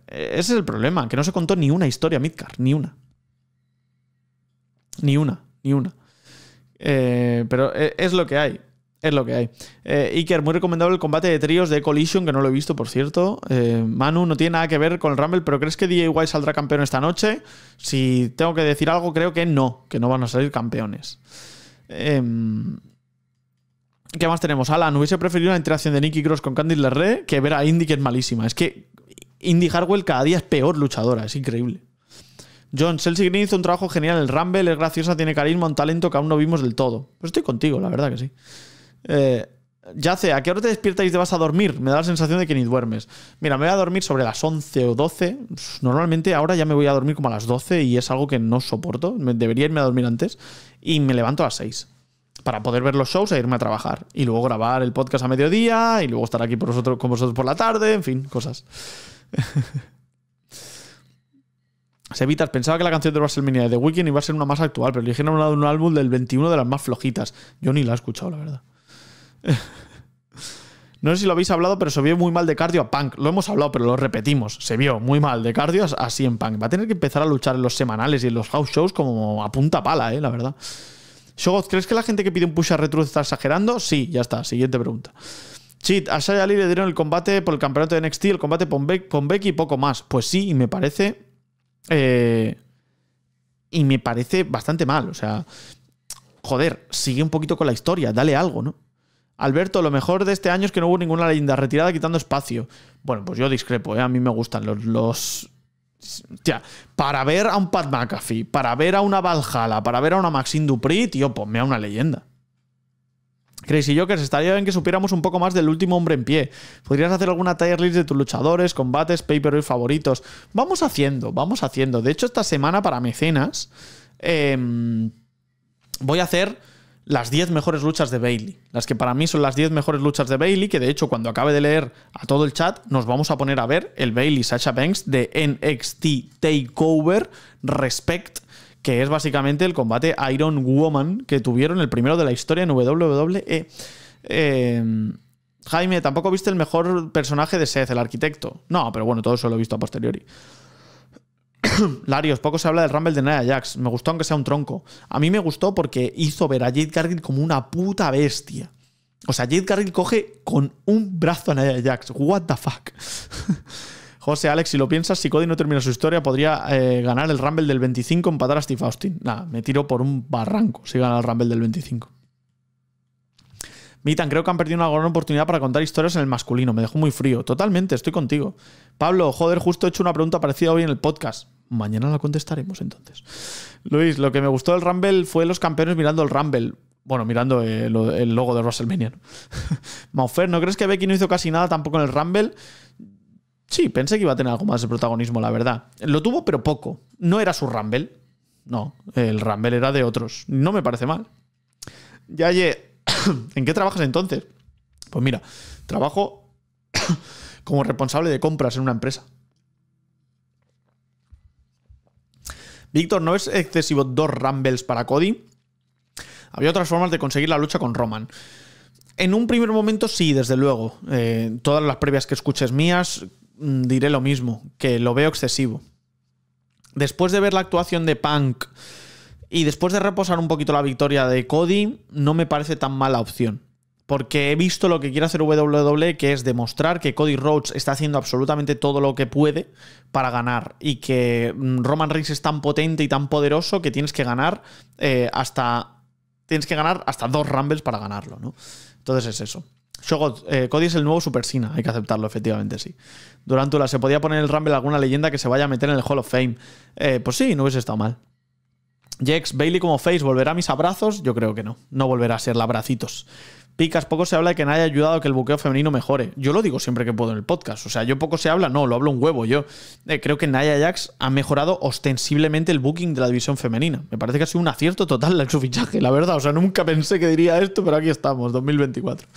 Eh, ese es el problema, que no se contó ni una historia Midcard, ni una. Ni una, ni una. Eh, pero eh, es lo que hay. Es lo que hay. Eh, Iker, muy recomendable el combate de tríos de Collision, que no lo he visto, por cierto. Eh, Manu, no tiene nada que ver con el Rumble, pero ¿crees que DIY saldrá campeón esta noche? Si tengo que decir algo, creo que no, que no van a salir campeones. Em, ¿Qué más tenemos? Alan, hubiese preferido la interacción de Nicky Cross con Candice LeRae que ver a Indy, que es malísima. Es que Indy Harwell cada día es peor luchadora, es increíble. John, Chelsea Green hizo un trabajo genial. El Rumble es graciosa, tiene carisma, un talento que aún no vimos del todo. Pues estoy contigo, la verdad que sí. Eh, ya sé, ¿a qué hora te despiertas y te vas a dormir? Me da la sensación de que ni duermes. Mira, me voy a dormir sobre las 11 o 12. Normalmente ahora ya me voy a dormir como a las 12 y es algo que no soporto. Debería irme a dormir antes y me levanto a las 6 para poder ver los shows e irme a trabajar. Y luego grabar el podcast a mediodía y luego estar aquí con vosotros por la tarde, en fin, cosas. Sevitas, pensaba que la canción de Mini de The Weeknd iba a ser una más actual, pero eligieron un álbum del 21 de las más flojitas. Yo ni la he escuchado, la verdad. No sé si lo habéis hablado, pero se vio muy mal de cardio a Punk. Lo hemos hablado, pero lo repetimos. Se vio muy mal de cardio así en Punk. Va a tener que empezar a luchar en los semanales y en los house shows como a punta pala, eh, la verdad. Shogoth, ¿crees que la gente que pide un push a retro está exagerando? Sí, ya está. Siguiente pregunta. Chit, a Ali le dieron el combate por el campeonato de NXT, el combate con, Becky y poco más. Pues sí, y me parece. Eh, y me parece bastante mal. O sea, joder, sigue un poquito con la historia, dale algo, ¿no? Alberto, lo mejor de este año es que no hubo ninguna leyenda retirada quitando espacio. Bueno, pues yo discrepo, ¿eh? a mí me gustan los, Tía, para ver a un Pat McAfee, para ver a una Valhalla, para ver a una Maxine Dupri, tío, ponme a una leyenda. Crazy Jokers, estaría bien que supiéramos un poco más del último hombre en pie. Podrías hacer alguna tier list de tus luchadores, combates, pay per favoritos. Vamos haciendo, vamos haciendo. De hecho, esta semana para mecenas em, voy a hacer las 10 mejores luchas de Bailey. Las que para mí son las 10 mejores luchas de Bailey, que de hecho cuando acabe de leer a todo el chat nos vamos a poner a ver el Bailey Sasha Banks de NXT Takeover Respect, que es básicamente el combate Iron Woman que tuvieron el primero de la historia en WWE. Em, Jaime, tampoco viste el mejor personaje de Seth, el arquitecto. No, pero bueno, todo eso lo he visto a posteriori. Larios, poco se habla del Rumble de Nia Jax. Me gustó aunque sea un tronco. A mí me gustó porque hizo ver a Jade Cargill como una puta bestia. O sea, Jade Cargill coge con un brazo a Nia Jax. What the fuck. José, Alex, si lo piensas, si Cody no termina su historia, podría eh, ganar el Rumble del 25, empatar a Steve Austin. Nada, me tiro por un barranco si gana el Rumble del 25. Mitan, creo que han perdido una gran oportunidad para contar historias en el masculino. Me dejó muy frío. Totalmente, estoy contigo. Pablo, joder, justo he hecho una pregunta parecida hoy en el podcast. Mañana la contestaremos entonces. Luis, lo que me gustó del Rumble fue los campeones mirando el Rumble. Bueno, mirando eh, el, logo de WrestleMania. Maufer, ¿no crees que Becky no hizo casi nada tampoco en el Rumble? Sí, pensé que iba a tener algo más de protagonismo, la verdad. Lo tuvo, pero poco. No era su Rumble. No, el Rumble era de otros. No me parece mal. Yaye, ¿en qué trabajas entonces? Pues mira, trabajo como responsable de compras en una empresa. Víctor, ¿no es excesivo dos Rumbles para Cody? Había otras formas de conseguir la lucha con Roman. En un primer momento sí, desde luego. Eh, todas las previas que escuches mías mm, diré lo mismo, que lo veo excesivo. Después de ver la actuación de Punk y después de reposar un poquito la victoria de Cody, no me parece tan mala opción porque he visto lo que quiere hacer WWE, que es demostrar que Cody Rhodes está haciendo absolutamente todo lo que puede para ganar y que mm, Roman Reigns es tan potente y tan poderoso que tienes que ganar eh, hasta tienes que ganar hasta dos Rumbles para ganarlo, ¿no? Entonces es eso. Eh, Cody es el nuevo Super Sina, hay que aceptarlo, efectivamente, sí. Durantula, ¿se podía poner en el Rumble alguna leyenda que se vaya a meter en el Hall of Fame? Eh, pues sí, no hubiese estado mal. Jax, Bailey como face, ¿volverá a mis abrazos? Yo creo que no. No volverá a ser labracitos. Picas, poco se habla de que nadie ha ayudado a que el buqueo femenino mejore. Yo lo digo siempre que puedo en el podcast. O sea, yo poco se habla, no, lo hablo un huevo. Yo eh, creo que Naya Jax ha mejorado ostensiblemente el booking de la división femenina. Me parece que ha sido un acierto total en su fichaje, la verdad. O sea, nunca pensé que diría esto, pero aquí estamos, 2024.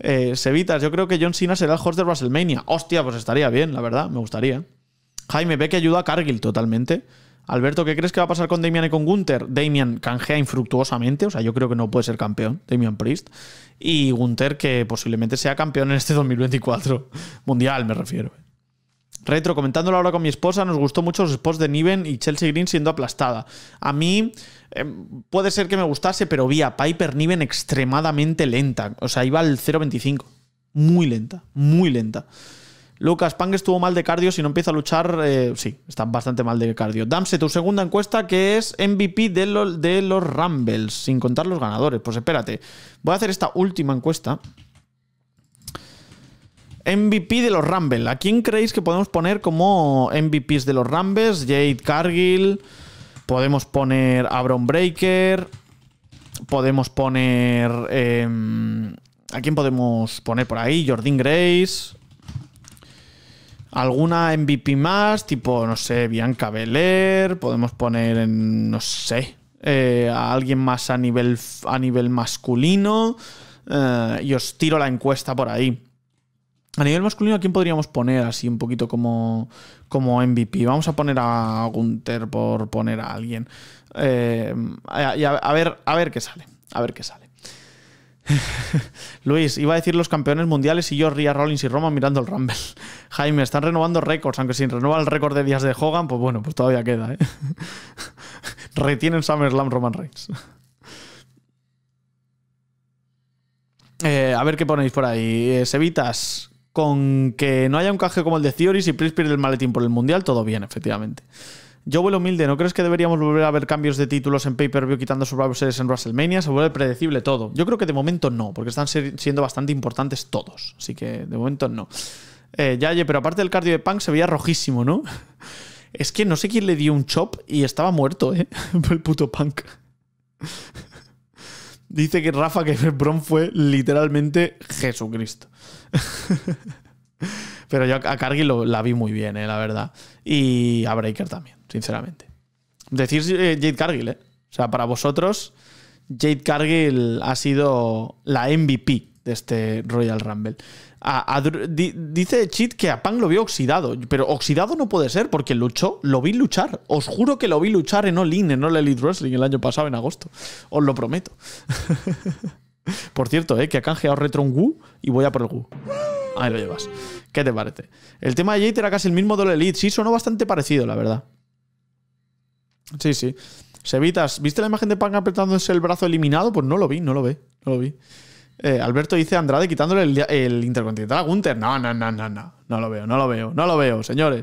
Eh, Sevitas, yo creo que John Cena será el host de WrestleMania. Hostia, pues estaría bien, la verdad, me gustaría. Jaime, ve que ayuda a Cargill totalmente. Alberto, ¿qué crees que va a pasar con Damian y con Gunther? Damian canjea infructuosamente, o sea, yo creo que no puede ser campeón, Damian Priest. Y Gunther, que posiblemente sea campeón en este 2024. Mundial, me refiero. Retro, comentándolo ahora con mi esposa, nos gustó mucho los spots de Niven y Chelsea Green siendo aplastada. A mí em, puede ser que me gustase, pero vi a Piper Niven extremadamente lenta. O sea, iba al 0.25. Muy lenta, muy lenta. Lucas Pang estuvo mal de cardio, si no empieza a luchar, eh, sí, está bastante mal de cardio. Damse, tu segunda encuesta que es MVP de, de los Rambles, sin contar los ganadores. Pues espérate, voy a hacer esta última encuesta. MVP de los Rambles. ¿A quién creéis que podemos poner como MVPs de los Rambles? Jade Cargill. Podemos poner a Bron Breaker. Podemos poner. Em, ¿A quién podemos poner por ahí? Jordyn Grace alguna MVP más, tipo, no sé, Bianca Belair, podemos poner en, no sé, eh, a alguien más a nivel, a nivel masculino. Eh, y os tiro la encuesta por ahí. A nivel masculino, ¿a quién podríamos poner así un poquito como, como MVP? Vamos a poner a Gunther por poner a alguien. Eh, a, ver, a ver qué sale. A ver qué sale. Luis, iba a decir los campeones mundiales y yo Ria Rollins y Roma mirando el Rumble. Jaime, están renovando récords, aunque sin renovar el récord de días de Hogan, pues bueno, pues todavía queda, ¿eh? Retienen SummerSlam Roman Reigns. Eh, a ver qué ponéis por ahí. Sevitas, eh, con que no haya un caje como el de Theory y Prispir del maletín por el mundial, todo bien, efectivamente. Yo vuelo humilde, ¿no crees que deberíamos volver a ver cambios de títulos en pay-per-view quitando Survivor Series en WrestleMania? Se vuelve predecible todo. Yo creo que de momento no, porque están siendo bastante importantes todos. Así que de momento no. Eh, Yaye, pero aparte del cardio de Punk se veía rojísimo, ¿no? Es que no sé quién le dio un chop y estaba muerto, ¿eh? El puto Punk. Dice que Rafa que Bron fue literalmente Jesucristo. Pero yo a Cargill la vi muy bien, ¿eh? la verdad. Y a Breaker también sinceramente. Decir eh, Jade Cargill, ¿eh? O sea, para vosotros, Jade Cargill ha sido la MVP de este Royal Rumble. dice Cheat que a Pang lo vio oxidado, pero oxidado no puede ser porque luchó, lo vi luchar. Os juro que lo vi luchar en All In, en All Elite Wrestling el año pasado, en agosto. Os lo prometo. por cierto, ¿eh? que ha canjeado Retron Wu y voy a por el Wu. Ahí lo llevas. ¿Qué te parece? El tema de Jade era casi el mismo de All Elite. Sí, sonó bastante parecido, la verdad. Sí, sí. Sevitas, ¿viste la imagen de Panga apretándose el brazo eliminado? Pues no lo vi, no lo ve, no lo vi. Eh, Alberto dice Andrade quitándole el, el, Intercontinental a No, no, no, no, no. No lo veo, no lo veo, no lo veo, señores.